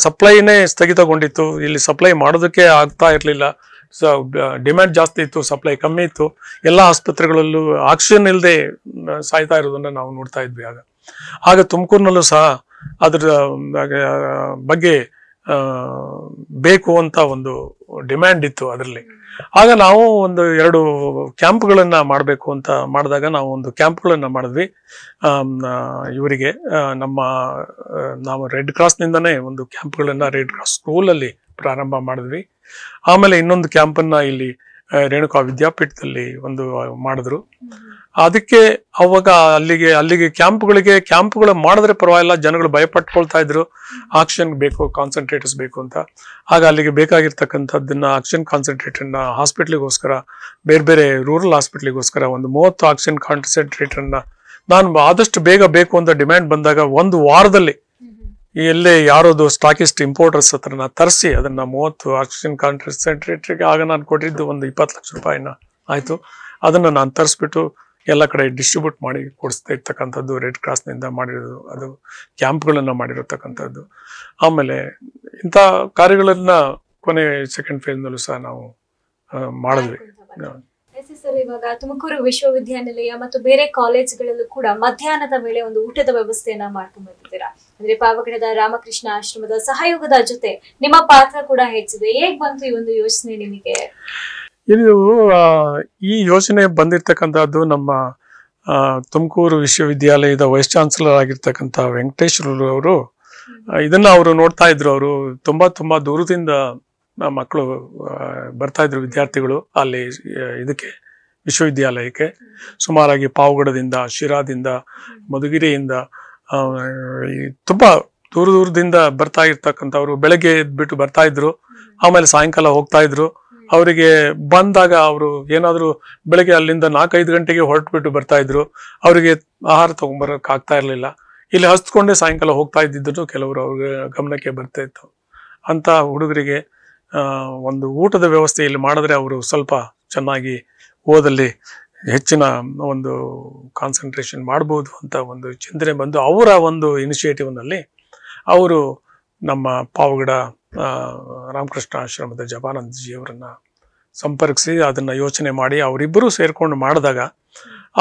ಸಪ್ಲೈನೇ ಸ್ಥಗಿತಗೊಂಡಿತ್ತು ಇಲ್ಲಿ ಸಪ್ಲೈ ಮಾಡೋದಕ್ಕೆ ಆಗ್ತಾ ಇರಲಿಲ್ಲ ಡಿಮ್ಯಾಂಡ್ ಜಾಸ್ತಿ ಇತ್ತು ಸಪ್ಲೈ ಕಮ್ಮಿ ಇತ್ತು ಎಲ್ಲ ಆಸ್ಪತ್ರೆಗಳಲ್ಲೂ ಆಕ್ಸಿಜನ್ ಇಲ್ಲದೆ ಸಾಯ್ತಾ ಇರೋದನ್ನ ನಾವು ನೋಡ್ತಾ ಇದ್ವಿ ಆಗ ಆಗ ತುಮಕೂರಿನಲ್ಲೂ ಸಹ ಅದರ ಬಗ್ಗೆ ಬೇಕು ಅಂತ ಒಂದು ಡಿಮ್ಯಾಂಡ್ ಇತ್ತು ಅದರಲ್ಲಿ ಆಗ ನಾವು ಒಂದು ಎರಡು ಕ್ಯಾಂಪ್ಗಳನ್ನ ಮಾಡಬೇಕು ಅಂತ ಮಾಡಿದಾಗ ನಾವು ಒಂದು ಕ್ಯಾಂಪ್ಗಳನ್ನ ಮಾಡಿದ್ವಿ ಇವರಿಗೆ ನಮ್ಮ ನಾವು ರೆಡ್ ಕ್ರಾಸ್ನಿಂದನೇ ಒಂದು ಕ್ಯಾಂಪ್ಗಳನ್ನ ರೆಡ್ ಕ್ರಾಸ್ ಸ್ಕೂಲಲ್ಲಿ ಪ್ರಾರಂಭ ಮಾಡಿದ್ವಿ ಆಮೇಲೆ ಇನ್ನೊಂದು ಕ್ಯಾಂಪನ್ನ ಇಲ್ಲಿ ರೇಣುಕಾ ವಿದ್ಯಾಪೀಠದಲ್ಲಿ ಒಂದು ಮಾಡಿದ್ರು ಅದಕ್ಕೆ ಅವಾಗ ಅಲ್ಲಿಗೆ ಅಲ್ಲಿಗೆ ಕ್ಯಾಂಪ್ಗಳಿಗೆ ಕ್ಯಾಂಪ್ಗಳು ಮಾಡಿದ್ರೆ ಪರವಾಗಿಲ್ಲ ಜನಗಳು ಭಯಪಟ್ಕೊಳ್ತಾ ಇದ್ರು ಆಕ್ಷನ್ ಬೇಕು ಕಾನ್ಸಂಟ್ರೇಟರ್ಸ್ ಬೇಕು ಅಂತ ಆಗ ಅಲ್ಲಿಗೆ ಬೇಕಾಗಿರ್ತಕ್ಕಂಥದ್ದನ್ನ ಆಕ್ಷನ್ ಕಾನ್ಸಂಟ್ರೇಟರ್ನ ಹಾಸ್ಪಿಟ್ಲಿಗೋಸ್ಕರ ಬೇರೆ ಬೇರೆ ರೂರಲ್ ಹಾಸ್ಪಿಟ್ಲಿಗೋಸ್ಕರ ಒಂದು ಮೂವತ್ತು ಆಕ್ಷನ್ ಕಾನ್ಸಂಟ್ರೇಟರ್ನ ನಾನು ಆದಷ್ಟು ಬೇಗ ಬೇಕು ಅಂತ ಡಿಮ್ಯಾಂಡ್ ಬಂದಾಗ ಒಂದು ವಾರದಲ್ಲಿ ಎಲ್ಲೇ ಯಾರೋದು ಸ್ಟಾಕಿಸ್ಟ್ ಇಂಪೋರ್ಟರ್ಸ್ ಹತ್ರ ನಾ ತರಿಸಿ ಅದನ್ನ ಮೂವತ್ತು ಆಕ್ಸಿಜನ್ ಕಾನ್ಸಂಟ್ರೇಟರ್ಗೆ ಆಗ ನಾನು ಕೊಟ್ಟಿದ್ದು ಒಂದು ಇಪ್ಪತ್ತು ಲಕ್ಷ ರೂಪಾಯಿನ ಆಯಿತು ಅದನ್ನು ನಾನು ತರಿಸ್ಬಿಟ್ಟು ಎಲ್ಲ ಕಡೆ ಡಿಸ್ಟ್ರಿಬ್ಯೂಟ್ ಮಾಡಿ ಕೊಡಿಸ್ತಾ ಇರ್ತಕ್ಕಂಥದ್ದು ರೆಡ್ ಕ್ರಾಸ್ನಿಂದ ಮಾಡಿರೋದು ಅದು ಕ್ಯಾಂಪ್ಗಳನ್ನು ಮಾಡಿರತಕ್ಕಂಥದ್ದು ಆಮೇಲೆ ಇಂಥ ಕಾರ್ಯಗಳನ್ನು ಕೊನೆ ಸೆಕೆಂಡ್ ಫೇಸ್ನಲ್ಲೂ ಸಹ ನಾವು ಮಾಡಿದ್ವಿ ಸರ್ ಇವಾಗ ತುಮಕೂರು ವಿಶ್ವವಿದ್ಯಾನಿಲಯ ಮತ್ತು ಬೇರೆ ಕಾಲೇಜ್ಗಳಲ್ಲೂ ಕೂಡ ಮಧ್ಯಾಹ್ನದ ಮೇಲೆ ಒಂದು ಊಟದ ವ್ಯವಸ್ಥೆಯನ್ನ ಮಾಡ್ಕೊಂಡು ಬಂದಿದ್ದೀರಾ ಅಂದ್ರೆ ಪಾವಗಡದ ರಾಮಕೃಷ್ಣ ಆಶ್ರಮದ ಸಹಯೋಗದ ಜೊತೆ ನಿಮ್ಮ ಪಾತ್ರ ಕೂಡ ಹೆಚ್ಚಿದೆ ಹೇಗ್ ಬಂತು ಈ ಒಂದು ಯೋಚನೆ ನಿಮಗೆ ಇದು ಈ ಯೋಜನೆ ಬಂದಿರತಕ್ಕಂಥದ್ದು ನಮ್ಮ ತುಮಕೂರು ವಿಶ್ವವಿದ್ಯಾಲಯದ ವೈಸ್ ಚಾನ್ಸಲರ್ ಆಗಿರ್ತಕ್ಕಂಥ ವೆಂಕಟೇಶ್ವರರು ಅವರು ಇದನ್ನ ಅವರು ನೋಡ್ತಾ ಇದ್ರು ಅವರು ತುಂಬಾ ತುಂಬಾ ದೂರದಿಂದ ಮಕ್ಕಳು ಬರ್ತಾ ಇದ್ರು ವಿದ್ಯಾರ್ಥಿಗಳು ಅಲ್ಲಿ ಇದಕ್ಕೆ ವಿಶ್ವವಿದ್ಯಾಲಯಕ್ಕೆ ಸುಮಾರಾಗಿ ಪಾವಗಡದಿಂದ ಶಿರಾದಿಂದ ಮಧುಗಿರಿಯಿಂದ ತುಂಬಾ ದೂರ ದೂರದಿಂದ ಬರ್ತಾ ಇರ್ತಕ್ಕಂಥವ್ರು ಬೆಳಗ್ಗೆ ಎದ್ಬಿಟ್ಟು ಬರ್ತಾ ಇದ್ರು ಆಮೇಲೆ ಸಾಯಂಕಾಲ ಹೋಗ್ತಾ ಇದ್ರು ಅವರಿಗೆ ಬಂದಾಗ ಅವರು ಏನಾದರೂ ಬೆಳಗ್ಗೆ ಅಲ್ಲಿಂದ ನಾಲ್ಕೈದು ಗಂಟೆಗೆ ಬಿಟ್ಟು ಬರ್ತಾ ಇದ್ರು ಅವರಿಗೆ ಆಹಾರ ತಗೊಂಡ್ಬರಕ್ ಆಗ್ತಾ ಇರಲಿಲ್ಲ ಇಲ್ಲಿ ಹಚ್ಕೊಂಡೆ ಸಾಯಂಕಾಲ ಹೋಗ್ತಾ ಇದ್ದಿದ್ದು ಕೆಲವರು ಅವ್ರಿಗೆ ಗಮನಕ್ಕೆ ಬರ್ತಾ ಇತ್ತು ಅಂತ ಹುಡುಗರಿಗೆ ಒಂದು ಊಟದ ವ್ಯವಸ್ಥೆ ಇಲ್ಲಿ ಮಾಡಿದ್ರೆ ಅವರು ಸ್ವಲ್ಪ ಚೆನ್ನಾಗಿ ಓದಲ್ಲಿ ಹೆಚ್ಚಿನ ಒಂದು ಕಾನ್ಸಂಟ್ರೇಷನ್ ಮಾಡ್ಬೋದು ಅಂತ ಒಂದು ಚಿಂತನೆ ಬಂದು ಅವರ ಒಂದು ಇನಿಷಿಯೇಟಿವ್ನಲ್ಲಿ ಅವರು ನಮ್ಮ ಪಾವಗಡ ರಾಮಕೃಷ್ಣ ಆಶ್ರಮದ ಜಪಾನಂದ ಜಿಯವರನ್ನ ಸಂಪರ್ಕಿಸಿ ಅದನ್ನ ಯೋಚನೆ ಮಾಡಿ ಅವರಿಬ್ಬರು ಸೇರ್ಕೊಂಡು ಮಾಡಿದಾಗ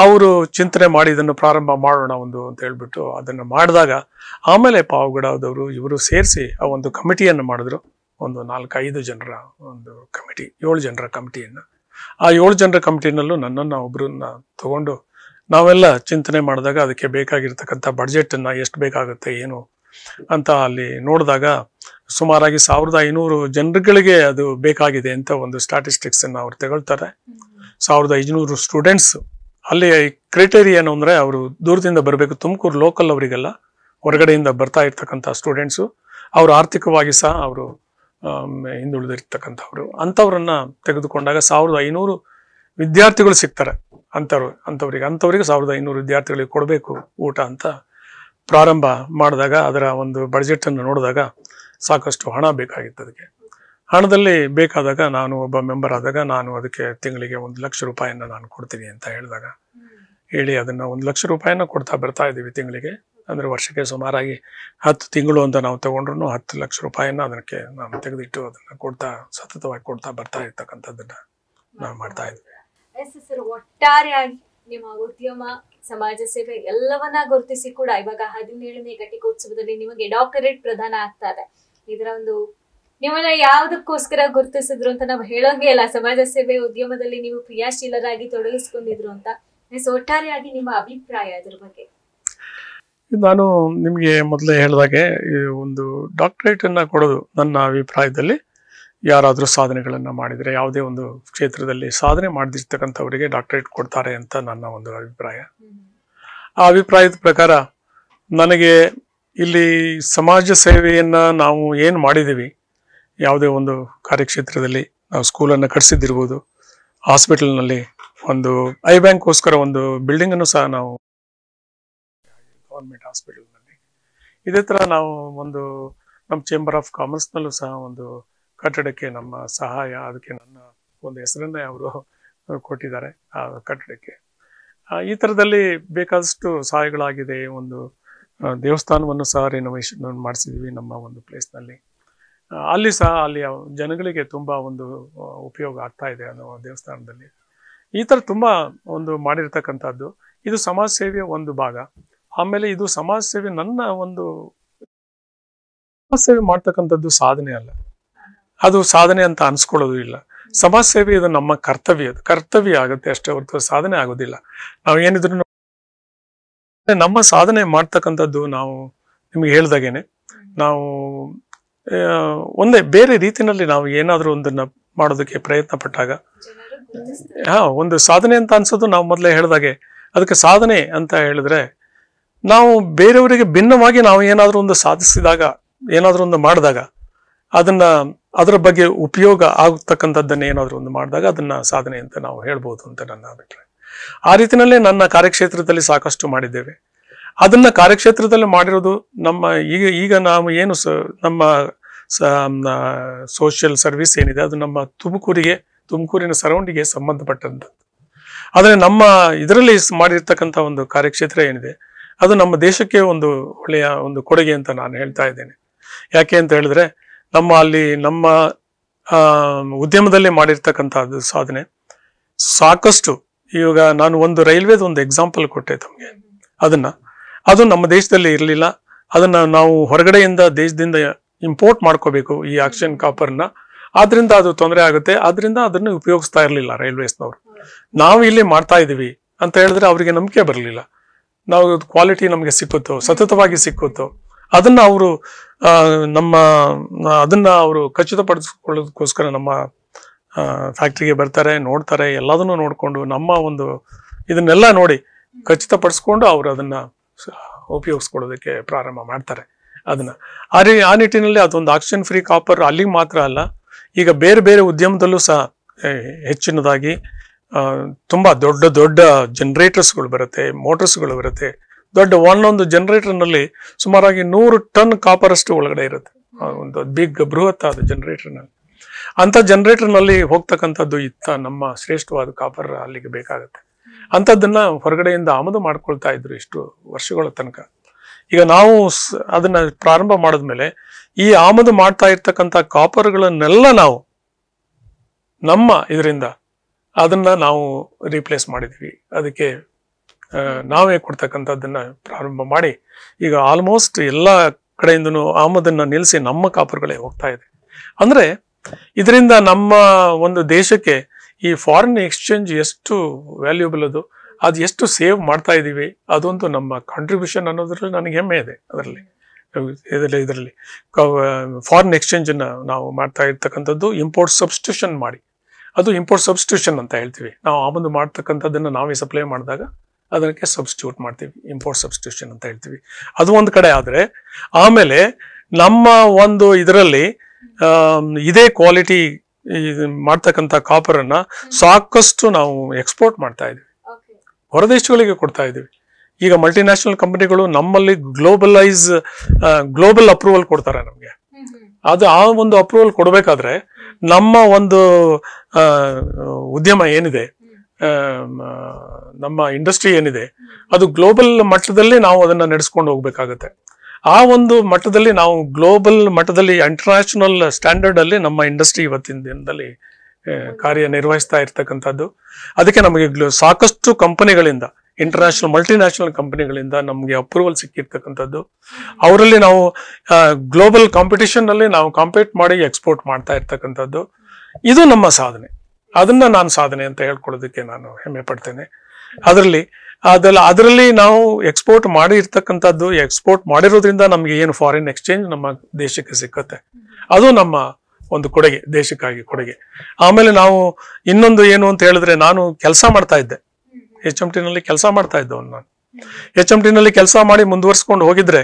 ಅವರು ಚಿಂತನೆ ಮಾಡಿ ಇದನ್ನು ಪ್ರಾರಂಭ ಮಾಡೋಣ ಒಂದು ಅಂತ ಹೇಳ್ಬಿಟ್ಟು ಅದನ್ನು ಮಾಡಿದಾಗ ಆಮೇಲೆ ಪಾವಗಡದವರು ಇವರು ಸೇರಿಸಿ ಆ ಒಂದು ಕಮಿಟಿಯನ್ನು ಮಾಡಿದ್ರು ಒಂದು ನಾಲ್ಕೈದು ಜನರ ಒಂದು ಕಮಿಟಿ ಏಳು ಜನರ ಕಮಿಟಿಯನ್ನು ಆ ಏಳು ಜನರ ಕಮಿಟಿನಲ್ಲೂ ನನ್ನನ್ನು ಒಬ್ಬರನ್ನ ತಗೊಂಡು ನಾವೆಲ್ಲ ಚಿಂತನೆ ಮಾಡಿದಾಗ ಅದಕ್ಕೆ ಬೇಕಾಗಿರ್ತಕ್ಕಂಥ ಬಡ್ಜೆಟನ್ನು ಎಷ್ಟು ಬೇಕಾಗುತ್ತೆ ಏನು ಅಂತ ಅಲ್ಲಿ ನೋಡಿದಾಗ ಸುಮಾರಾಗಿ ಸಾವಿರದ ಐನೂರು ಜನರುಗಳಿಗೆ ಅದು ಬೇಕಾಗಿದೆ ಅಂತ ಒಂದು ಸ್ಟಾಟಿಸ್ಟಿಕ್ಸ್ ಅನ್ನು ಅವ್ರು ತಗೊಳ್ತಾರೆ ಸಾವಿರದ ಐದುನೂರು ಸ್ಟೂಡೆಂಟ್ಸ್ ಅಲ್ಲಿ ಕ್ರೈಟೇರಿಯಾ ಏನು ಅಂದರೆ ಅವರು ದೂರದಿಂದ ಬರಬೇಕು ತುಮಕೂರು ಲೋಕಲ್ ಅವರಿಗೆಲ್ಲ ಹೊರಗಡೆಯಿಂದ ಬರ್ತಾ ಇರ್ತಕ್ಕಂಥ ಸ್ಟೂಡೆಂಟ್ಸು ಅವರು ಆರ್ಥಿಕವಾಗಿ ಸಹ ಅವರು ಹಿಂದುಳಿದಿರ್ತಕ್ಕಂಥವ್ರು ಅಂಥವ್ರನ್ನ ತೆಗೆದುಕೊಂಡಾಗ ಸಾವಿರದ ಐನೂರು ವಿದ್ಯಾರ್ಥಿಗಳು ಸಿಗ್ತಾರೆ ಅಂಥವ್ರು ಅಂಥವ್ರಿಗೆ ಅಂಥವ್ರಿಗೆ ಸಾವಿರದ ಐನೂರು ವಿದ್ಯಾರ್ಥಿಗಳಿಗೆ ಕೊಡಬೇಕು ಊಟ ಅಂತ ಪ್ರಾರಂಭ ಮಾಡಿದಾಗ ಅದರ ಒಂದು ಬಡ್ಜೆಟನ್ನು ನೋಡಿದಾಗ ಸಾಕಷ್ಟು ಹಣ ಬೇಕಾಗಿತ್ತು ಅದಕ್ಕೆ ಹಣದಲ್ಲಿ ಬೇಕಾದಾಗ ನಾನು ಒಬ್ಬ ಮೆಂಬರ್ ಆದಾಗ ನಾನು ಅದಕ್ಕೆ ತಿಂಗಳಿಗೆ ಒಂದು ಲಕ್ಷ ರೂಪಾಯಿಯನ್ನು ನಾನು ಕೊಡ್ತೀನಿ ಅಂತ ಹೇಳಿದಾಗ ಹೇಳಿ ಅದನ್ನು ಒಂದು ಲಕ್ಷ ರೂಪಾಯಿನ ಕೊಡ್ತಾ ಬರ್ತಾ ಇದ್ದೀವಿ ತಿಂಗಳಿಗೆ ಅಂದರೆ ವರ್ಷಕ್ಕೆ ಸುಮಾರಾಗಿ ಹತ್ತು ತಿಂಗಳು ಅಂತ ನಾವು ತಗೊಂಡ್ರು ಹತ್ತು ಲಕ್ಷ ರೂಪಾಯಿಯನ್ನು ಅದಕ್ಕೆ ನಾವು ತೆಗೆದಿಟ್ಟು ಅದನ್ನು ಕೊಡ್ತಾ ಸತತವಾಗಿ ಕೊಡ್ತಾ ಬರ್ತಾ ಇರ್ತಕ್ಕಂಥದ್ದನ್ನು ನಾವು ಮಾಡ್ತಾ ಇದ್ವಿ ಒಟ್ಟಾರೆಯಾಗಿ ನಿಮ್ಮ ಉದ್ಯಮ ಸಮಾಜ ಸೇವೆ ಎಲ್ಲವನ್ನ ಗುರುತಿಸಿ ಕೂಡ ಇವಾಗ ಹದಿನೇಳನೇ ಘಟಿಕೋತ್ಸವದಲ್ಲಿ ನಿಮಗೆ ಡಾಕ್ಟರೇಟ್ ಪ್ರದಾನ ಆಗ್ತಾ ಇದೆ ಇದರ ಒಂದು ನಿಮ್ಮನ್ನ ಯಾವ್ದಕ್ಕೋಸ್ಕರ ಗುರುತಿಸಿದ್ರು ಅಂತ ನಾವು ಹೇಳೋಂಗೆ ಇಲ್ಲ ಸಮಾಜ ಸೇವೆ ಉದ್ಯಮದಲ್ಲಿ ನೀವು ಕ್ರಿಯಾಶೀಲರಾಗಿ ತೊಡಗಿಸ್ಕೊಂಡಿದ್ರು ಅಂತ ಒಟ್ಟಾರೆಯಾಗಿ ನಿಮ್ಮ ಅಭಿಪ್ರಾಯ ಅದ್ರ ಬಗ್ಗೆ ನಾನು ನಿಮಗೆ ಮೊದಲೇ ಹೇಳಿದಾಗೆ ಒಂದು ಡಾಕ್ಟರೇಟನ್ನು ಕೊಡೋದು ನನ್ನ ಅಭಿಪ್ರಾಯದಲ್ಲಿ ಯಾರಾದರೂ ಸಾಧನೆಗಳನ್ನು ಮಾಡಿದರೆ ಯಾವುದೇ ಒಂದು ಕ್ಷೇತ್ರದಲ್ಲಿ ಸಾಧನೆ ಮಾಡದಿರ್ತಕ್ಕಂಥವರಿಗೆ ಡಾಕ್ಟರೇಟ್ ಕೊಡ್ತಾರೆ ಅಂತ ನನ್ನ ಒಂದು ಅಭಿಪ್ರಾಯ ಆ ಅಭಿಪ್ರಾಯದ ಪ್ರಕಾರ ನನಗೆ ಇಲ್ಲಿ ಸಮಾಜ ಸೇವೆಯನ್ನು ನಾವು ಏನು ಮಾಡಿದ್ದೀವಿ ಯಾವುದೇ ಒಂದು ಕಾರ್ಯಕ್ಷೇತ್ರದಲ್ಲಿ ನಾವು ಸ್ಕೂಲನ್ನು ಕಟ್ಸಿದ್ದಿರ್ಬೋದು ಹಾಸ್ಪಿಟಲ್ನಲ್ಲಿ ಒಂದು ಐ ಬ್ಯಾಂಕ್ಗೋಸ್ಕರ ಒಂದು ಬಿಲ್ಡಿಂಗನ್ನು ಸಹ ನಾವು ಗೌರ್ಮೆಂಟ್ ಹಾಸ್ಪಿಟಲ್ನಲ್ಲಿ ಇದೇ ಥರ ನಾವು ಒಂದು ನಮ್ಮ ಚೇಂಬರ್ ಆಫ್ ಕಾಮರ್ಸ್ನಲ್ಲೂ ಸಹ ಒಂದು ಕಟ್ಟಡಕ್ಕೆ ನಮ್ಮ ಸಹಾಯ ಅದಕ್ಕೆ ನನ್ನ ಒಂದು ಹೆಸರನ್ನೇ ಅವರು ಕೊಟ್ಟಿದ್ದಾರೆ ಆ ಕಟ್ಟಡಕ್ಕೆ ಈ ಥರದಲ್ಲಿ ಬೇಕಾದಷ್ಟು ಸಹಾಯಗಳಾಗಿದೆ ಒಂದು ದೇವಸ್ಥಾನವನ್ನು ಸಹ ರಿನೋವೇಷನ್ ಮಾಡಿಸಿದ್ವಿ ನಮ್ಮ ಒಂದು ಪ್ಲೇಸ್ನಲ್ಲಿ ಅಲ್ಲಿ ಸಹ ಅಲ್ಲಿ ಜನಗಳಿಗೆ ತುಂಬಾ ಒಂದು ಉಪಯೋಗ ಆಗ್ತಾ ಇದೆ ಅನ್ನೋ ದೇವಸ್ಥಾನದಲ್ಲಿ ಈ ತರ ತುಂಬಾ ಒಂದು ಮಾಡಿರ್ತಕ್ಕಂಥದ್ದು ಇದು ಸಮಾಜ ಸೇವೆಯ ಒಂದು ಭಾಗ ಆಮೇಲೆ ಇದು ಸಮಾಜ ಸೇವೆ ನನ್ನ ಒಂದು ಸಮಾಜ ಸೇವೆ ಮಾಡ್ತಕ್ಕಂಥದ್ದು ಸಾಧನೆ ಅಲ್ಲ ಅದು ಸಾಧನೆ ಅಂತ ಅನ್ಸ್ಕೊಳ್ಳೋದು ಇಲ್ಲ ಸಮಾಜ ಸೇವೆ ಇದು ನಮ್ಮ ಕರ್ತವ್ಯ ಅದು ಕರ್ತವ್ಯ ಆಗುತ್ತೆ ಅಷ್ಟೇ ಹೊರತು ಸಾಧನೆ ಆಗೋದಿಲ್ಲ ನಾವು ಏನಿದ್ರು ನಮ್ಮ ಸಾಧನೆ ಮಾಡ್ತಕ್ಕಂಥದ್ದು ನಾವು ನಿಮಗೆ ಹೇಳ್ದಾಗೇನೆ ನಾವು ಒಂದೇ ಬೇರೆ ರೀತಿನಲ್ಲಿ ನಾವು ಏನಾದರೂ ಒಂದನ್ನ ಮಾಡೋದಕ್ಕೆ ಪ್ರಯತ್ನ ಪಟ್ಟಾಗ ಹಾ ಒಂದು ಸಾಧನೆ ಅಂತ ಅನ್ಸೋದು ನಾವು ಮೊದಲೇ ಹೇಳ್ದಾಗೆ ಅದಕ್ಕೆ ಸಾಧನೆ ಅಂತ ಹೇಳಿದ್ರೆ ನಾವು ಬೇರೆಯವರಿಗೆ ಭಿನ್ನವಾಗಿ ನಾವು ಏನಾದರೂ ಒಂದು ಸಾಧಿಸಿದಾಗ ಏನಾದರೂ ಒಂದು ಮಾಡಿದಾಗ ಅದನ್ನ ಅದರ ಬಗ್ಗೆ ಉಪಯೋಗ ಆಗತಕ್ಕಂಥದ್ದನ್ನ ಏನಾದರೂ ಒಂದು ಮಾಡಿದಾಗ ಅದನ್ನ ಸಾಧನೆ ಅಂತ ನಾವು ಹೇಳ್ಬೋದು ಅಂತ ನನ್ನ ಅಭಿಪ್ರಾಯ ಆ ರೀತಿಯಲ್ಲೇ ನನ್ನ ಕಾರ್ಯಕ್ಷೇತ್ರದಲ್ಲಿ ಸಾಕಷ್ಟು ಮಾಡಿದ್ದೇವೆ ಅದನ್ನ ಕಾರ್ಯಕ್ಷೇತ್ರದಲ್ಲಿ ಮಾಡಿರೋದು ನಮ್ಮ ಈಗ ಈಗ ನಾವು ಏನು ಸ ನಮ್ಮ ಸೋಷಿಯಲ್ ಸರ್ವಿಸ್ ಏನಿದೆ ಅದು ನಮ್ಮ ತುಮಕೂರಿಗೆ ತುಮಕೂರಿನ ಸರೌಂಡಿಗೆ ಸಂಬಂಧಪಟ್ಟಂಥದ್ದು ಆದರೆ ನಮ್ಮ ಇದರಲ್ಲಿ ಮಾಡಿರ್ತಕ್ಕಂಥ ಒಂದು ಕಾರ್ಯಕ್ಷೇತ್ರ ಏನಿದೆ ಅದು ನಮ್ಮ ದೇಶಕ್ಕೆ ಒಂದು ಒಳ್ಳೆಯ ಒಂದು ಕೊಡುಗೆ ಅಂತ ನಾನು ಹೇಳ್ತಾ ಇದ್ದೇನೆ ಯಾಕೆ ಅಂತ ಹೇಳಿದ್ರೆ ನಮ್ಮ ಅಲ್ಲಿ ನಮ್ಮ ಉದ್ಯಮದಲ್ಲಿ ಮಾಡಿರ್ತಕ್ಕಂಥ ಸಾಧನೆ ಸಾಕಷ್ಟು ಇವಾಗ ನಾನು ಒಂದು ರೈಲ್ವೇದ ಒಂದು ಎಕ್ಸಾಂಪಲ್ ಕೊಟ್ಟೆ ತಮಗೆ ಅದನ್ನ ಅದು ನಮ್ಮ ದೇಶದಲ್ಲಿ ಇರಲಿಲ್ಲ ಅದನ್ನ ನಾವು ಹೊರಗಡೆಯಿಂದ ದೇಶದಿಂದ ಇಂಪೋರ್ಟ್ ಮಾಡ್ಕೋಬೇಕು ಈ ಆಕ್ಸಿಜನ್ ಕಾಪರ್ನ ಆದ್ರಿಂದ ಅದು ತೊಂದರೆ ಆಗುತ್ತೆ ಆದ್ರಿಂದ ಅದನ್ನು ಉಪಯೋಗಿಸ್ತಾ ಇರಲಿಲ್ಲ ರೈಲ್ವೇಸ್ನವರು ನಾವು ಇಲ್ಲಿ ಮಾಡ್ತಾ ಇದೀವಿ ಅಂತ ಹೇಳಿದ್ರೆ ಅವರಿಗೆ ನಂಬಿಕೆ ಬರಲಿಲ್ಲ ನಾವು ಕ್ವಾಲಿಟಿ ನಮಗೆ ಸಿಕ್ಕುತ್ತೋ ಸತತವಾಗಿ ಸಿಕ್ಕುತ್ತೋ ಅದನ್ನ ಅವರು ನಮ್ಮ ಅದನ್ನ ಅವರು ಖಚಿತಪಡಿಸಿಕೊಳ್ಳೋದಕ್ಕೋಸ್ಕರ ನಮ್ಮ ಫ್ಯಾಕ್ಟ್ರಿಗೆ ಬರ್ತಾರೆ ನೋಡ್ತಾರೆ ಎಲ್ಲದನ್ನು ನೋಡಿಕೊಂಡು ನಮ್ಮ ಒಂದು ಇದನ್ನೆಲ್ಲ ನೋಡಿ ಖಚಿತಪಡಿಸ್ಕೊಂಡು ಅವರು ಅದನ್ನ ಉಪಯೋಗಿಸ್ಕೊಳ್ಳೋದಕ್ಕೆ ಪ್ರಾರಂಭ ಮಾಡ್ತಾರೆ ಅದನ್ನ ಆ ರೀ ಆ ನಿಟ್ಟಿನಲ್ಲಿ ಅದೊಂದು ಆಕ್ಸಿಜನ್ ಫ್ರೀ ಕಾಪರ್ ಅಲ್ಲಿಗೆ ಮಾತ್ರ ಅಲ್ಲ ಈಗ ಬೇರೆ ಬೇರೆ ಉದ್ಯಮದಲ್ಲೂ ಸಹ ಹೆಚ್ಚಿನದಾಗಿ ತುಂಬಾ ದೊಡ್ಡ ದೊಡ್ಡ ಜನ್ರೇಟರ್ಸ್ಗಳು ಬರುತ್ತೆ ಮೋಟರ್ಸ್ಗಳು ಬರುತ್ತೆ ದೊಡ್ಡ ಒಂದೊಂದು ಜನರೇಟರ್ನಲ್ಲಿ ಸುಮಾರಾಗಿ ನೂರು ಟನ್ ಕಾಪರ್ ಅಷ್ಟು ಒಳಗಡೆ ಇರುತ್ತೆ ಒಂದು ಬಿಗ್ ಬೃಹತ್ ಆದ ಜನರೇಟರ್ನಲ್ಲಿ ಅಂತ ಜನರೇಟರ್ನಲ್ಲಿ ಹೋಗ್ತಕ್ಕಂಥದ್ದು ಇತ್ತ ನಮ್ಮ ಶ್ರೇಷ್ಠವಾದ ಕಾಪರ್ ಅಲ್ಲಿಗೆ ಬೇಕಾಗುತ್ತೆ ಅಂಥದ್ದನ್ನ ಹೊರಗಡೆಯಿಂದ ಆಮದು ಮಾಡ್ಕೊಳ್ತಾ ಇದ್ರು ಇಷ್ಟು ವರ್ಷಗಳ ತನಕ ಈಗ ನಾವು ಅದನ್ನ ಪ್ರಾರಂಭ ಮಾಡಿದ್ಮೇಲೆ ಈ ಆಮದು ಮಾಡ್ತಾ ಇರ್ತಕ್ಕಂಥ ಕಾಪರ್ಗಳನ್ನೆಲ್ಲ ನಾವು ನಮ್ಮ ಇದರಿಂದ ಅದನ್ನ ನಾವು ರೀಪ್ಲೇಸ್ ಮಾಡಿದ್ವಿ ಅದಕ್ಕೆ ನಾವೇ ಕೊಡ್ತಕ್ಕಂಥದ್ದನ್ನ ಪ್ರಾರಂಭ ಮಾಡಿ ಈಗ ಆಲ್ಮೋಸ್ಟ್ ಎಲ್ಲ ಕಡೆಯಿಂದನೂ ಆಮದನ್ನ ನಿಲ್ಲಿಸಿ ನಮ್ಮ ಕಾಪರ್ಗಳೇ ಹೋಗ್ತಾ ಇದೆ ಅಂದ್ರೆ ಇದರಿಂದ ನಮ್ಮ ಒಂದು ದೇಶಕ್ಕೆ ಈ ಫಾರಿನ್ ಎಕ್ಸ್ಚೇಂಜ್ ಎಷ್ಟು ವ್ಯಾಲ್ಯೂಬಲ್ ಅದು ಅದು ಎಷ್ಟು ಸೇವ್ ಮಾಡ್ತಾ ಇದ್ದೀವಿ ಅದೊಂದು ನಮ್ಮ ಕಾಂಟ್ರಿಬ್ಯೂಷನ್ ಅನ್ನೋದ್ರಲ್ಲಿ ನನಗೆ ಹೆಮ್ಮೆ ಇದೆ ಅದರಲ್ಲಿ ಇದರಲ್ಲಿ ಇದರಲ್ಲಿ ಫಾರಿನ್ ಎಕ್ಸ್ಚೇಂಜನ್ನು ನಾವು ಮಾಡ್ತಾ ಇರ್ತಕ್ಕಂಥದ್ದು ಇಂಪೋರ್ಟ್ ಸಬ್ಸ್ಟಿಟ್ಯೂಷನ್ ಮಾಡಿ ಅದು ಇಂಪೋರ್ಟ್ ಸಬ್ಸ್ಟಿಟ್ಯೂಷನ್ ಅಂತ ಹೇಳ್ತೀವಿ ನಾವು ಆಮದು ಮಾಡ್ತಕ್ಕಂಥದ್ದನ್ನು ನಾವೇ ಸಪ್ಲೈ ಮಾಡಿದಾಗ ಅದಕ್ಕೆ ಸಬ್ಸ್ಟಿಟ್ಯೂಟ್ ಮಾಡ್ತೀವಿ ಇಂಪೋರ್ಟ್ ಸಬ್ಸ್ಟಿಟ್ಯೂಷನ್ ಅಂತ ಹೇಳ್ತೀವಿ ಅದು ಒಂದು ಕಡೆ ಆದರೆ ಆಮೇಲೆ ನಮ್ಮ ಒಂದು ಇದರಲ್ಲಿ ಇದೇ ಕ್ವಾಲಿಟಿ ಮಾಡ್ತಕ್ಕಂಥ ಕಾಪರ್ ಅನ್ನ ಸಾಕಷ್ಟು ನಾವು ಎಕ್ಸ್ಪೋರ್ಟ್ ಮಾಡ್ತಾ ಇದೀವಿ ಹೊರದೇಶಗಳಿಗೆ ಕೊಡ್ತಾ ಇದೀವಿ ಈಗ ಮಲ್ಟಿನ್ಯಾಷನಲ್ ಕಂಪನಿಗಳು ನಮ್ಮಲ್ಲಿ ಗ್ಲೋಬಲೈಸ್ ಗ್ಲೋಬಲ್ ಅಪ್ರೂವಲ್ ಕೊಡ್ತಾರೆ ನಮಗೆ ಅದು ಆ ಒಂದು ಅಪ್ರೂವಲ್ ಕೊಡಬೇಕಾದ್ರೆ ನಮ್ಮ ಒಂದು ಉದ್ಯಮ ಏನಿದೆ ನಮ್ಮ ಇಂಡಸ್ಟ್ರಿ ಏನಿದೆ ಅದು ಗ್ಲೋಬಲ್ ಮಟ್ಟದಲ್ಲಿ ನಾವು ಅದನ್ನ ನಡೆಸ್ಕೊಂಡು ಹೋಗ್ಬೇಕಾಗತ್ತೆ ಆ ಒಂದು ಮಟ್ಟದಲ್ಲಿ ನಾವು ಗ್ಲೋಬಲ್ ಮಟ್ಟದಲ್ಲಿ ಇಂಟರ್ನ್ಯಾಷನಲ್ ಸ್ಟ್ಯಾಂಡರ್ಡ್ ಅಲ್ಲಿ ನಮ್ಮ ಇಂಡಸ್ಟ್ರಿ ಇವತ್ತಿನ ದಿನದಲ್ಲಿ ಕಾರ್ಯನಿರ್ವಹಿಸ್ತಾ ಇರ್ತಕ್ಕಂಥದ್ದು ಅದಕ್ಕೆ ನಮಗೆ ಸಾಕಷ್ಟು ಕಂಪನಿಗಳಿಂದ ಇಂಟರ್ನ್ಯಾಷನಲ್ ಮಲ್ಟಿನ್ಯಾಷನಲ್ ಕಂಪನಿಗಳಿಂದ ನಮಗೆ ಅಪ್ರೂವಲ್ ಸಿಕ್ಕಿರ್ತಕ್ಕಂಥದ್ದು ಅವರಲ್ಲಿ ನಾವು ಗ್ಲೋಬಲ್ ಕಾಂಪಿಟೇಷನ್ ಅಲ್ಲಿ ನಾವು ಕಾಂಪೀಟ್ ಮಾಡಿ ಎಕ್ಸ್ಪೋರ್ಟ್ ಮಾಡ್ತಾ ಇರ್ತಕ್ಕಂಥದ್ದು ಇದು ನಮ್ಮ ಸಾಧನೆ ಅದನ್ನ ನಾನು ಸಾಧನೆ ಅಂತ ಹೇಳ್ಕೊಳ್ಳೋದಕ್ಕೆ ನಾನು ಹೆಮ್ಮೆ ಪಡ್ತೇನೆ ಅದರಲ್ಲಿ ಅದೆಲ್ಲ ಅದರಲ್ಲಿ ನಾವು ಎಕ್ಸ್ಪೋರ್ಟ್ ಮಾಡಿ ಇರ್ತಕ್ಕಂಥದ್ದು ಎಕ್ಸ್ಪೋರ್ಟ್ ಮಾಡಿರೋದ್ರಿಂದ ನಮಗೆ ಏನು ಫಾರಿನ್ ಎಕ್ಸ್ಚೇಂಜ್ ನಮ್ಮ ದೇಶಕ್ಕೆ ಸಿಕ್ಕತ್ತೆ ಅದು ನಮ್ಮ ಒಂದು ಕೊಡುಗೆ ದೇಶಕ್ಕಾಗಿ ಕೊಡುಗೆ ಆಮೇಲೆ ನಾವು ಇನ್ನೊಂದು ಏನು ಅಂತ ಹೇಳಿದ್ರೆ ನಾನು ಕೆಲಸ ಮಾಡ್ತಾ ಇದ್ದೆ ಎಚ್ ಎಂ ಟಿನಲ್ಲಿ ಕೆಲಸ ಮಾಡ್ತಾ ಇದ್ದವನು ನಾನು ಎಚ್ ಎಂ ಟಿನಲ್ಲಿ ಕೆಲಸ ಮಾಡಿ ಮುಂದುವರ್ಸ್ಕೊಂಡು ಹೋಗಿದ್ರೆ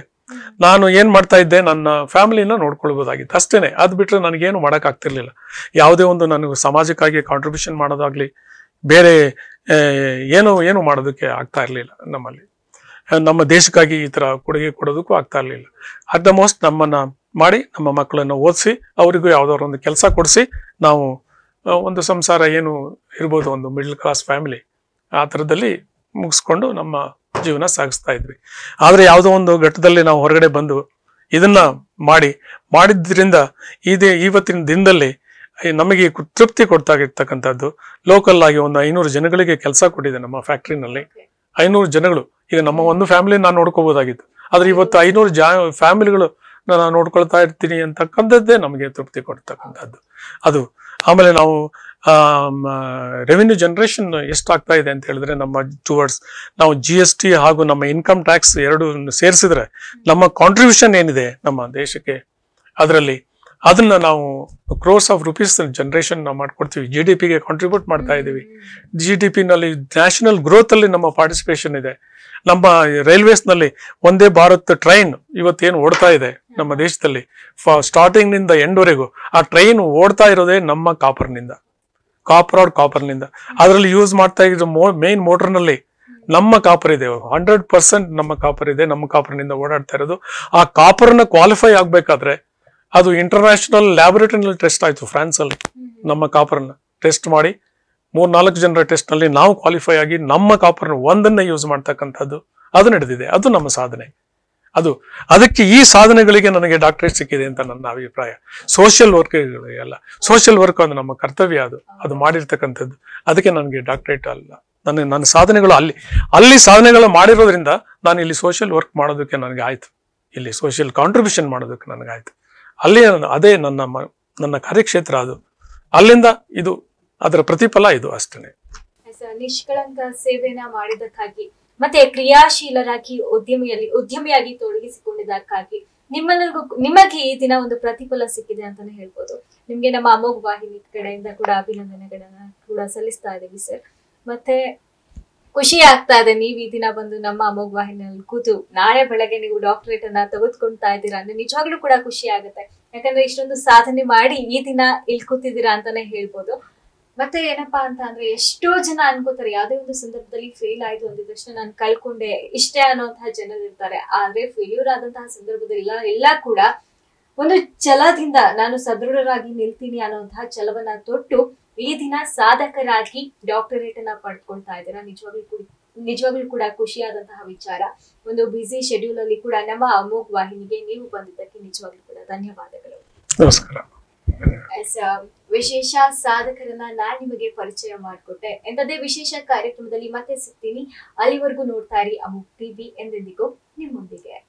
ನಾನು ಏನ್ ಮಾಡ್ತಾ ಇದ್ದೆ ನನ್ನ ಫ್ಯಾಮಿಲಿನ ನೋಡ್ಕೊಳ್ಬೋದಾಗಿತ್ತು ಅಷ್ಟೇನೆ ಅದ್ ಬಿಟ್ರೆ ನನಗೇನು ಆಗ್ತಿರ್ಲಿಲ್ಲ ಯಾವುದೇ ಒಂದು ನಾನು ಸಮಾಜಕ್ಕಾಗಿ ಕಾಂಟ್ರಿಬ್ಯೂಷನ್ ಮಾಡೋದಾಗ್ಲಿ ಬೇರೆ ಏನು ಏನು ಮಾಡೋದಕ್ಕೆ ಆಗ್ತಾ ಇರಲಿಲ್ಲ ನಮ್ಮಲ್ಲಿ ನಮ್ಮ ದೇಶಕ್ಕಾಗಿ ಈ ಥರ ಕೊಡುಗೆ ಕೊಡೋದಕ್ಕೂ ಆಗ್ತಾ ಇರಲಿಲ್ಲ ಅಟ್ ದ ಮೋಸ್ಟ್ ನಮ್ಮನ್ನು ಮಾಡಿ ನಮ್ಮ ಮಕ್ಕಳನ್ನು ಓದಿಸಿ ಅವರಿಗೂ ಯಾವುದಾದ್ರು ಒಂದು ಕೆಲಸ ಕೊಡಿಸಿ ನಾವು ಒಂದು ಸಂಸಾರ ಏನು ಇರ್ಬೋದು ಒಂದು ಮಿಡ್ಲ್ ಕ್ಲಾಸ್ ಫ್ಯಾಮಿಲಿ ಆ ಥರದಲ್ಲಿ ಮುಗಿಸ್ಕೊಂಡು ನಮ್ಮ ಜೀವನ ಸಾಗಿಸ್ತಾ ಇದ್ವಿ ಆದರೆ ಯಾವುದೋ ಒಂದು ಘಟ್ಟದಲ್ಲಿ ನಾವು ಹೊರಗಡೆ ಬಂದು ಇದನ್ನ ಮಾಡಿ ಮಾಡಿದ್ರಿಂದ ಇದೇ ಇವತ್ತಿನ ದಿನದಲ್ಲಿ ನಮಗೆ ತೃಪ್ತಿ ಕೊಡ್ತಾ ಇರ್ತಕ್ಕಂಥದ್ದು ಲೋಕಲ್ ಆಗಿ ಒಂದು ಐನೂರು ಜನಗಳಿಗೆ ಕೆಲಸ ಕೊಟ್ಟಿದೆ ನಮ್ಮ ಫ್ಯಾಕ್ಟ್ರಿನಲ್ಲಿ ಐನೂರು ಜನಗಳು ಈಗ ನಮ್ಮ ಒಂದು ಫ್ಯಾಮಿಲಿ ನಾನು ನೋಡ್ಕೋಬಹುದಾಗಿತ್ತು ಆದ್ರೆ ಇವತ್ತು ಐನೂರು ಜಾ ಫ್ಯಾಮಿಲಿಗಳು ನಾನು ನೋಡ್ಕೊಳ್ತಾ ಇರ್ತೀನಿ ಅಂತಕ್ಕಂಥದ್ದೇ ನಮಗೆ ತೃಪ್ತಿ ಕೊಡ್ತಕ್ಕಂಥದ್ದು ಅದು ಆಮೇಲೆ ನಾವು ರೆವಿನ್ಯೂ ಜನರೇಷನ್ ಎಷ್ಟಾಗ್ತಾ ಇದೆ ಅಂತ ಹೇಳಿದ್ರೆ ನಮ್ಮ ಟುವರ್ಡ್ಸ್ ನಾವು ಜಿ ಎಸ್ ಟಿ ಹಾಗೂ ನಮ್ಮ ಇನ್ಕಮ್ ಟ್ಯಾಕ್ಸ್ ಎರಡು ಸೇರಿಸಿದ್ರೆ ನಮ್ಮ ಕಾಂಟ್ರಿಬ್ಯೂಷನ್ ಏನಿದೆ ನಮ್ಮ ದೇಶಕ್ಕೆ ಅದರಲ್ಲಿ ಅದನ್ನ ನಾವು ಕ್ರೋಸ್ ಆಫ್ ರುಪೀಸ್ ಜನರೇಷನ್ ನಾವು ಮಾಡ್ಕೊಡ್ತೀವಿ ಜಿ ಡಿ ಪಿಗೆ ಕಾಂಟ್ರಿಬ್ಯೂಟ್ ಮಾಡ್ತಾ ಇದ್ದೀವಿ ಜಿ ಡಿ ಪಿನಲ್ಲಿ ನ್ಯಾಷನಲ್ ಗ್ರೋತ್ ಅಲ್ಲಿ ನಮ್ಮ ಪಾರ್ಟಿಸಿಪೇಷನ್ ಇದೆ ನಮ್ಮ ರೈಲ್ವೇಸ್ ನಲ್ಲಿ ಒಂದೇ ಭಾರತ್ ಟ್ರೈನ್ ಇವತ್ತೇನು ಓಡ್ತಾ ಇದೆ ನಮ್ಮ ದೇಶದಲ್ಲಿ ಸ್ಟಾರ್ಟಿಂಗ್ ನಿಂದ ಎಂಡ್ವರೆಗೂ ಆ ಟ್ರೈನ್ ಓಡ್ತಾ ಇರೋದೇ ನಮ್ಮ ಕಾಪರ್ನಿಂದ ಕಾಪರ್ ಆರ್ ಕಾಪರ್ನಿಂದ ಅದರಲ್ಲಿ ಯೂಸ್ ಮಾಡ್ತಾ ಇದ್ರ ಮೋ ಮೇನ್ ನಲ್ಲಿ ನಮ್ಮ ಕಾಪರ್ ಇದೆ ಹಂಡ್ರೆಡ್ ಪರ್ಸೆಂಟ್ ನಮ್ಮ ಕಾಪರ್ ಇದೆ ನಮ್ಮ ಕಾಪರ್ನಿಂದ ಓಡಾಡ್ತಾ ಇರೋದು ಆ ಕಾಪರ್ನ ಕ್ವಾಲಿಫೈ ಆಗಬೇಕಾದ್ರೆ ಅದು ಇಂಟರ್ನ್ಯಾಷನಲ್ ಲ್ಯಾಬೊರೇಟರಿನಲ್ಲಿ ಟೆಸ್ಟ್ ಆಯಿತು ಅಲ್ಲಿ ನಮ್ಮ ಕಾಪರ್ನ ಟೆಸ್ಟ್ ಮಾಡಿ ಮೂರ್ ನಾಲ್ಕು ಜನರ ಟೆಸ್ಟ್ ನಲ್ಲಿ ನಾವು ಕ್ವಾಲಿಫೈ ಆಗಿ ನಮ್ಮ ಕಾಪರ್ನ ಒಂದನ್ನ ಯೂಸ್ ಮಾಡ್ತಕ್ಕಂಥದ್ದು ಅದು ನಡೆದಿದೆ ಅದು ನಮ್ಮ ಸಾಧನೆ ಅದು ಅದಕ್ಕೆ ಈ ಸಾಧನೆಗಳಿಗೆ ನನಗೆ ಡಾಕ್ಟರೇಟ್ ಸಿಕ್ಕಿದೆ ಅಂತ ನನ್ನ ಅಭಿಪ್ರಾಯ ಸೋಷಿಯಲ್ ವರ್ಕ್ ಅಲ್ಲ ಸೋಷಿಯಲ್ ವರ್ಕ್ ಅದು ನಮ್ಮ ಕರ್ತವ್ಯ ಅದು ಅದು ಮಾಡಿರ್ತಕ್ಕಂಥದ್ದು ಅದಕ್ಕೆ ನನಗೆ ಡಾಕ್ಟರೇಟ್ ಅಲ್ಲ ನನಗೆ ನನ್ನ ಸಾಧನೆಗಳು ಅಲ್ಲಿ ಅಲ್ಲಿ ಸಾಧನೆಗಳು ಮಾಡಿರೋದ್ರಿಂದ ನಾನು ಇಲ್ಲಿ ಸೋಷಿಯಲ್ ವರ್ಕ್ ಮಾಡೋದಕ್ಕೆ ನನಗೆ ಆಯ್ತು ಇಲ್ಲಿ ಸೋಷಿಯಲ್ ಕಾಂಟ್ರಿಬ್ಯೂಷನ್ ಮಾಡೋದಕ್ಕೆ ನನಗಾಯ್ತು ಅಲ್ಲಿ ಅದೇ ನನ್ನ ನನ್ನ ಕಾರ್ಯಕ್ಷೇತ್ರ ಅದು ಅಲ್ಲಿಂದ ಇದು ಅದರ ಪ್ರತಿಫಲ ಇದು ಅಷ್ಟೇ ನಿಷ್ಕಳಂಕ ಸೇವೆನ ಮಾಡಿದಕ್ಕಾಗಿ ಮತ್ತೆ ಕ್ರಿಯಾಶೀಲರಾಗಿ ಉದ್ಯಮಿಯಲ್ಲಿ ಉದ್ಯಮಿಯಾಗಿ ತೊಡಗಿಸಿಕೊಂಡಿದ್ದಕ್ಕಾಗಿ ನಿಮ್ಮೆಲ್ಲರಿಗೂ ನಿಮಗೆ ಈ ದಿನ ಒಂದು ಪ್ರತಿಫಲ ಸಿಕ್ಕಿದೆ ಅಂತಾನೆ ಹೇಳ್ಬೋದು ನಿಮ್ಗೆ ನಮ್ಮ ಅಮೋಘ ವಾಹಿನಿ ಕಡೆಯಿಂದ ಕೂಡ ಅಭಿನಂದನೆಗಳನ್ನ ಕೂಡ ಸಲ್ಲಿಸ್ತಾ ಇದ್ದೀವಿ ಸರ್ ಮತ್ತೆ ಖುಷಿ ಆಗ್ತಾ ಇದೆ ನೀವು ಈ ದಿನ ಬಂದು ನಮ್ಮ ಅಮೋಘ ವಾಹಿನಿಯಲ್ಲಿ ಕೂತು ನಾಳೆ ಬೆಳಗ್ಗೆ ನೀವು ಡಾಕ್ಟರೇಟ್ ಅನ್ನ ತೆಗೆದುಕೊಳ್ತಾ ಇದ್ದೀರಾ ಅಂದ್ರೆ ನಿಜವಾಗ್ಲೂ ಕೂಡ ಖುಷಿ ಆಗುತ್ತೆ ಯಾಕಂದ್ರೆ ಇಷ್ಟೊಂದು ಸಾಧನೆ ಮಾಡಿ ಈ ದಿನ ಇಲ್ಲಿ ಕೂತಿದ್ದೀರಾ ಅಂತಾನೆ ಹೇಳ್ಬೋದು ಮತ್ತೆ ಏನಪ್ಪಾ ಅಂತ ಅಂದ್ರೆ ಎಷ್ಟೋ ಜನ ಅನ್ಕೋತಾರೆ ಯಾವ್ದೇ ಒಂದು ಸಂದರ್ಭದಲ್ಲಿ ಫೇಲ್ ಆಯ್ತು ಅಂದಿದ ತಕ್ಷಣ ನಾನು ಕಳ್ಕೊಂಡೆ ಇಷ್ಟೇ ಅನ್ನೋಂತಹ ಜನರಿರ್ತಾರೆ ಆದ್ರೆ ಫೇಲ್ಯೂರ್ ಆದಂತಹ ಸಂದರ್ಭದಲ್ಲಿ ಎಲ್ಲ ಎಲ್ಲ ಕೂಡ ಒಂದು ಛಲದಿಂದ ನಾನು ಸದೃಢರಾಗಿ ನಿಲ್ತೀನಿ ಅನ್ನೋಂತಹ ಛಲವನ್ನ ತೊಟ್ಟು ಈ ದಿನ ಸಾಧಕರಾಗಿ ಡಾಕ್ಟರೇಟ್ ಅನ್ನ ಪಡ್ಕೊಳ್ತಾ ಇದ್ದಾರೆ ನಿಜವಾಗ್ಲೂ ಕೂಡ ನಿಜವಾಗ್ಲೂ ಕೂಡ ಖುಷಿಯಾದಂತಹ ವಿಚಾರ ಒಂದು ಬ್ಯುಸಿ ಶೆಡ್ಯೂಲ್ ಅಲ್ಲಿ ಕೂಡ ನಮ್ಮ ಅಮೋಘ ವಾಹಿನಿಗೆ ನೀವು ಬಂದಿದ್ದಕ್ಕೆ ನಿಜವಾಗ್ಲೂ ಕೂಡ ಧನ್ಯವಾದಗಳು ನಮಸ್ಕಾರ ವಿಶೇಷ ಸಾಧಕರನ್ನ ನಾನ್ ನಿಮಗೆ ಪರಿಚಯ ಮಾಡಿಕೊಟ್ಟೆ ಎಂತದೇ ವಿಶೇಷ ಕಾರ್ಯಕ್ರಮದಲ್ಲಿ ಮತ್ತೆ ಸಿಗ್ತೀನಿ ಅಲ್ಲಿವರೆಗೂ ನೋಡ್ತಾ ಇರಿ ಅಮುಕ್ ಟಿವಿ ಎಂದೆಂದಿಗೂ ನಿಮ್ಮೊಂದಿಗೆ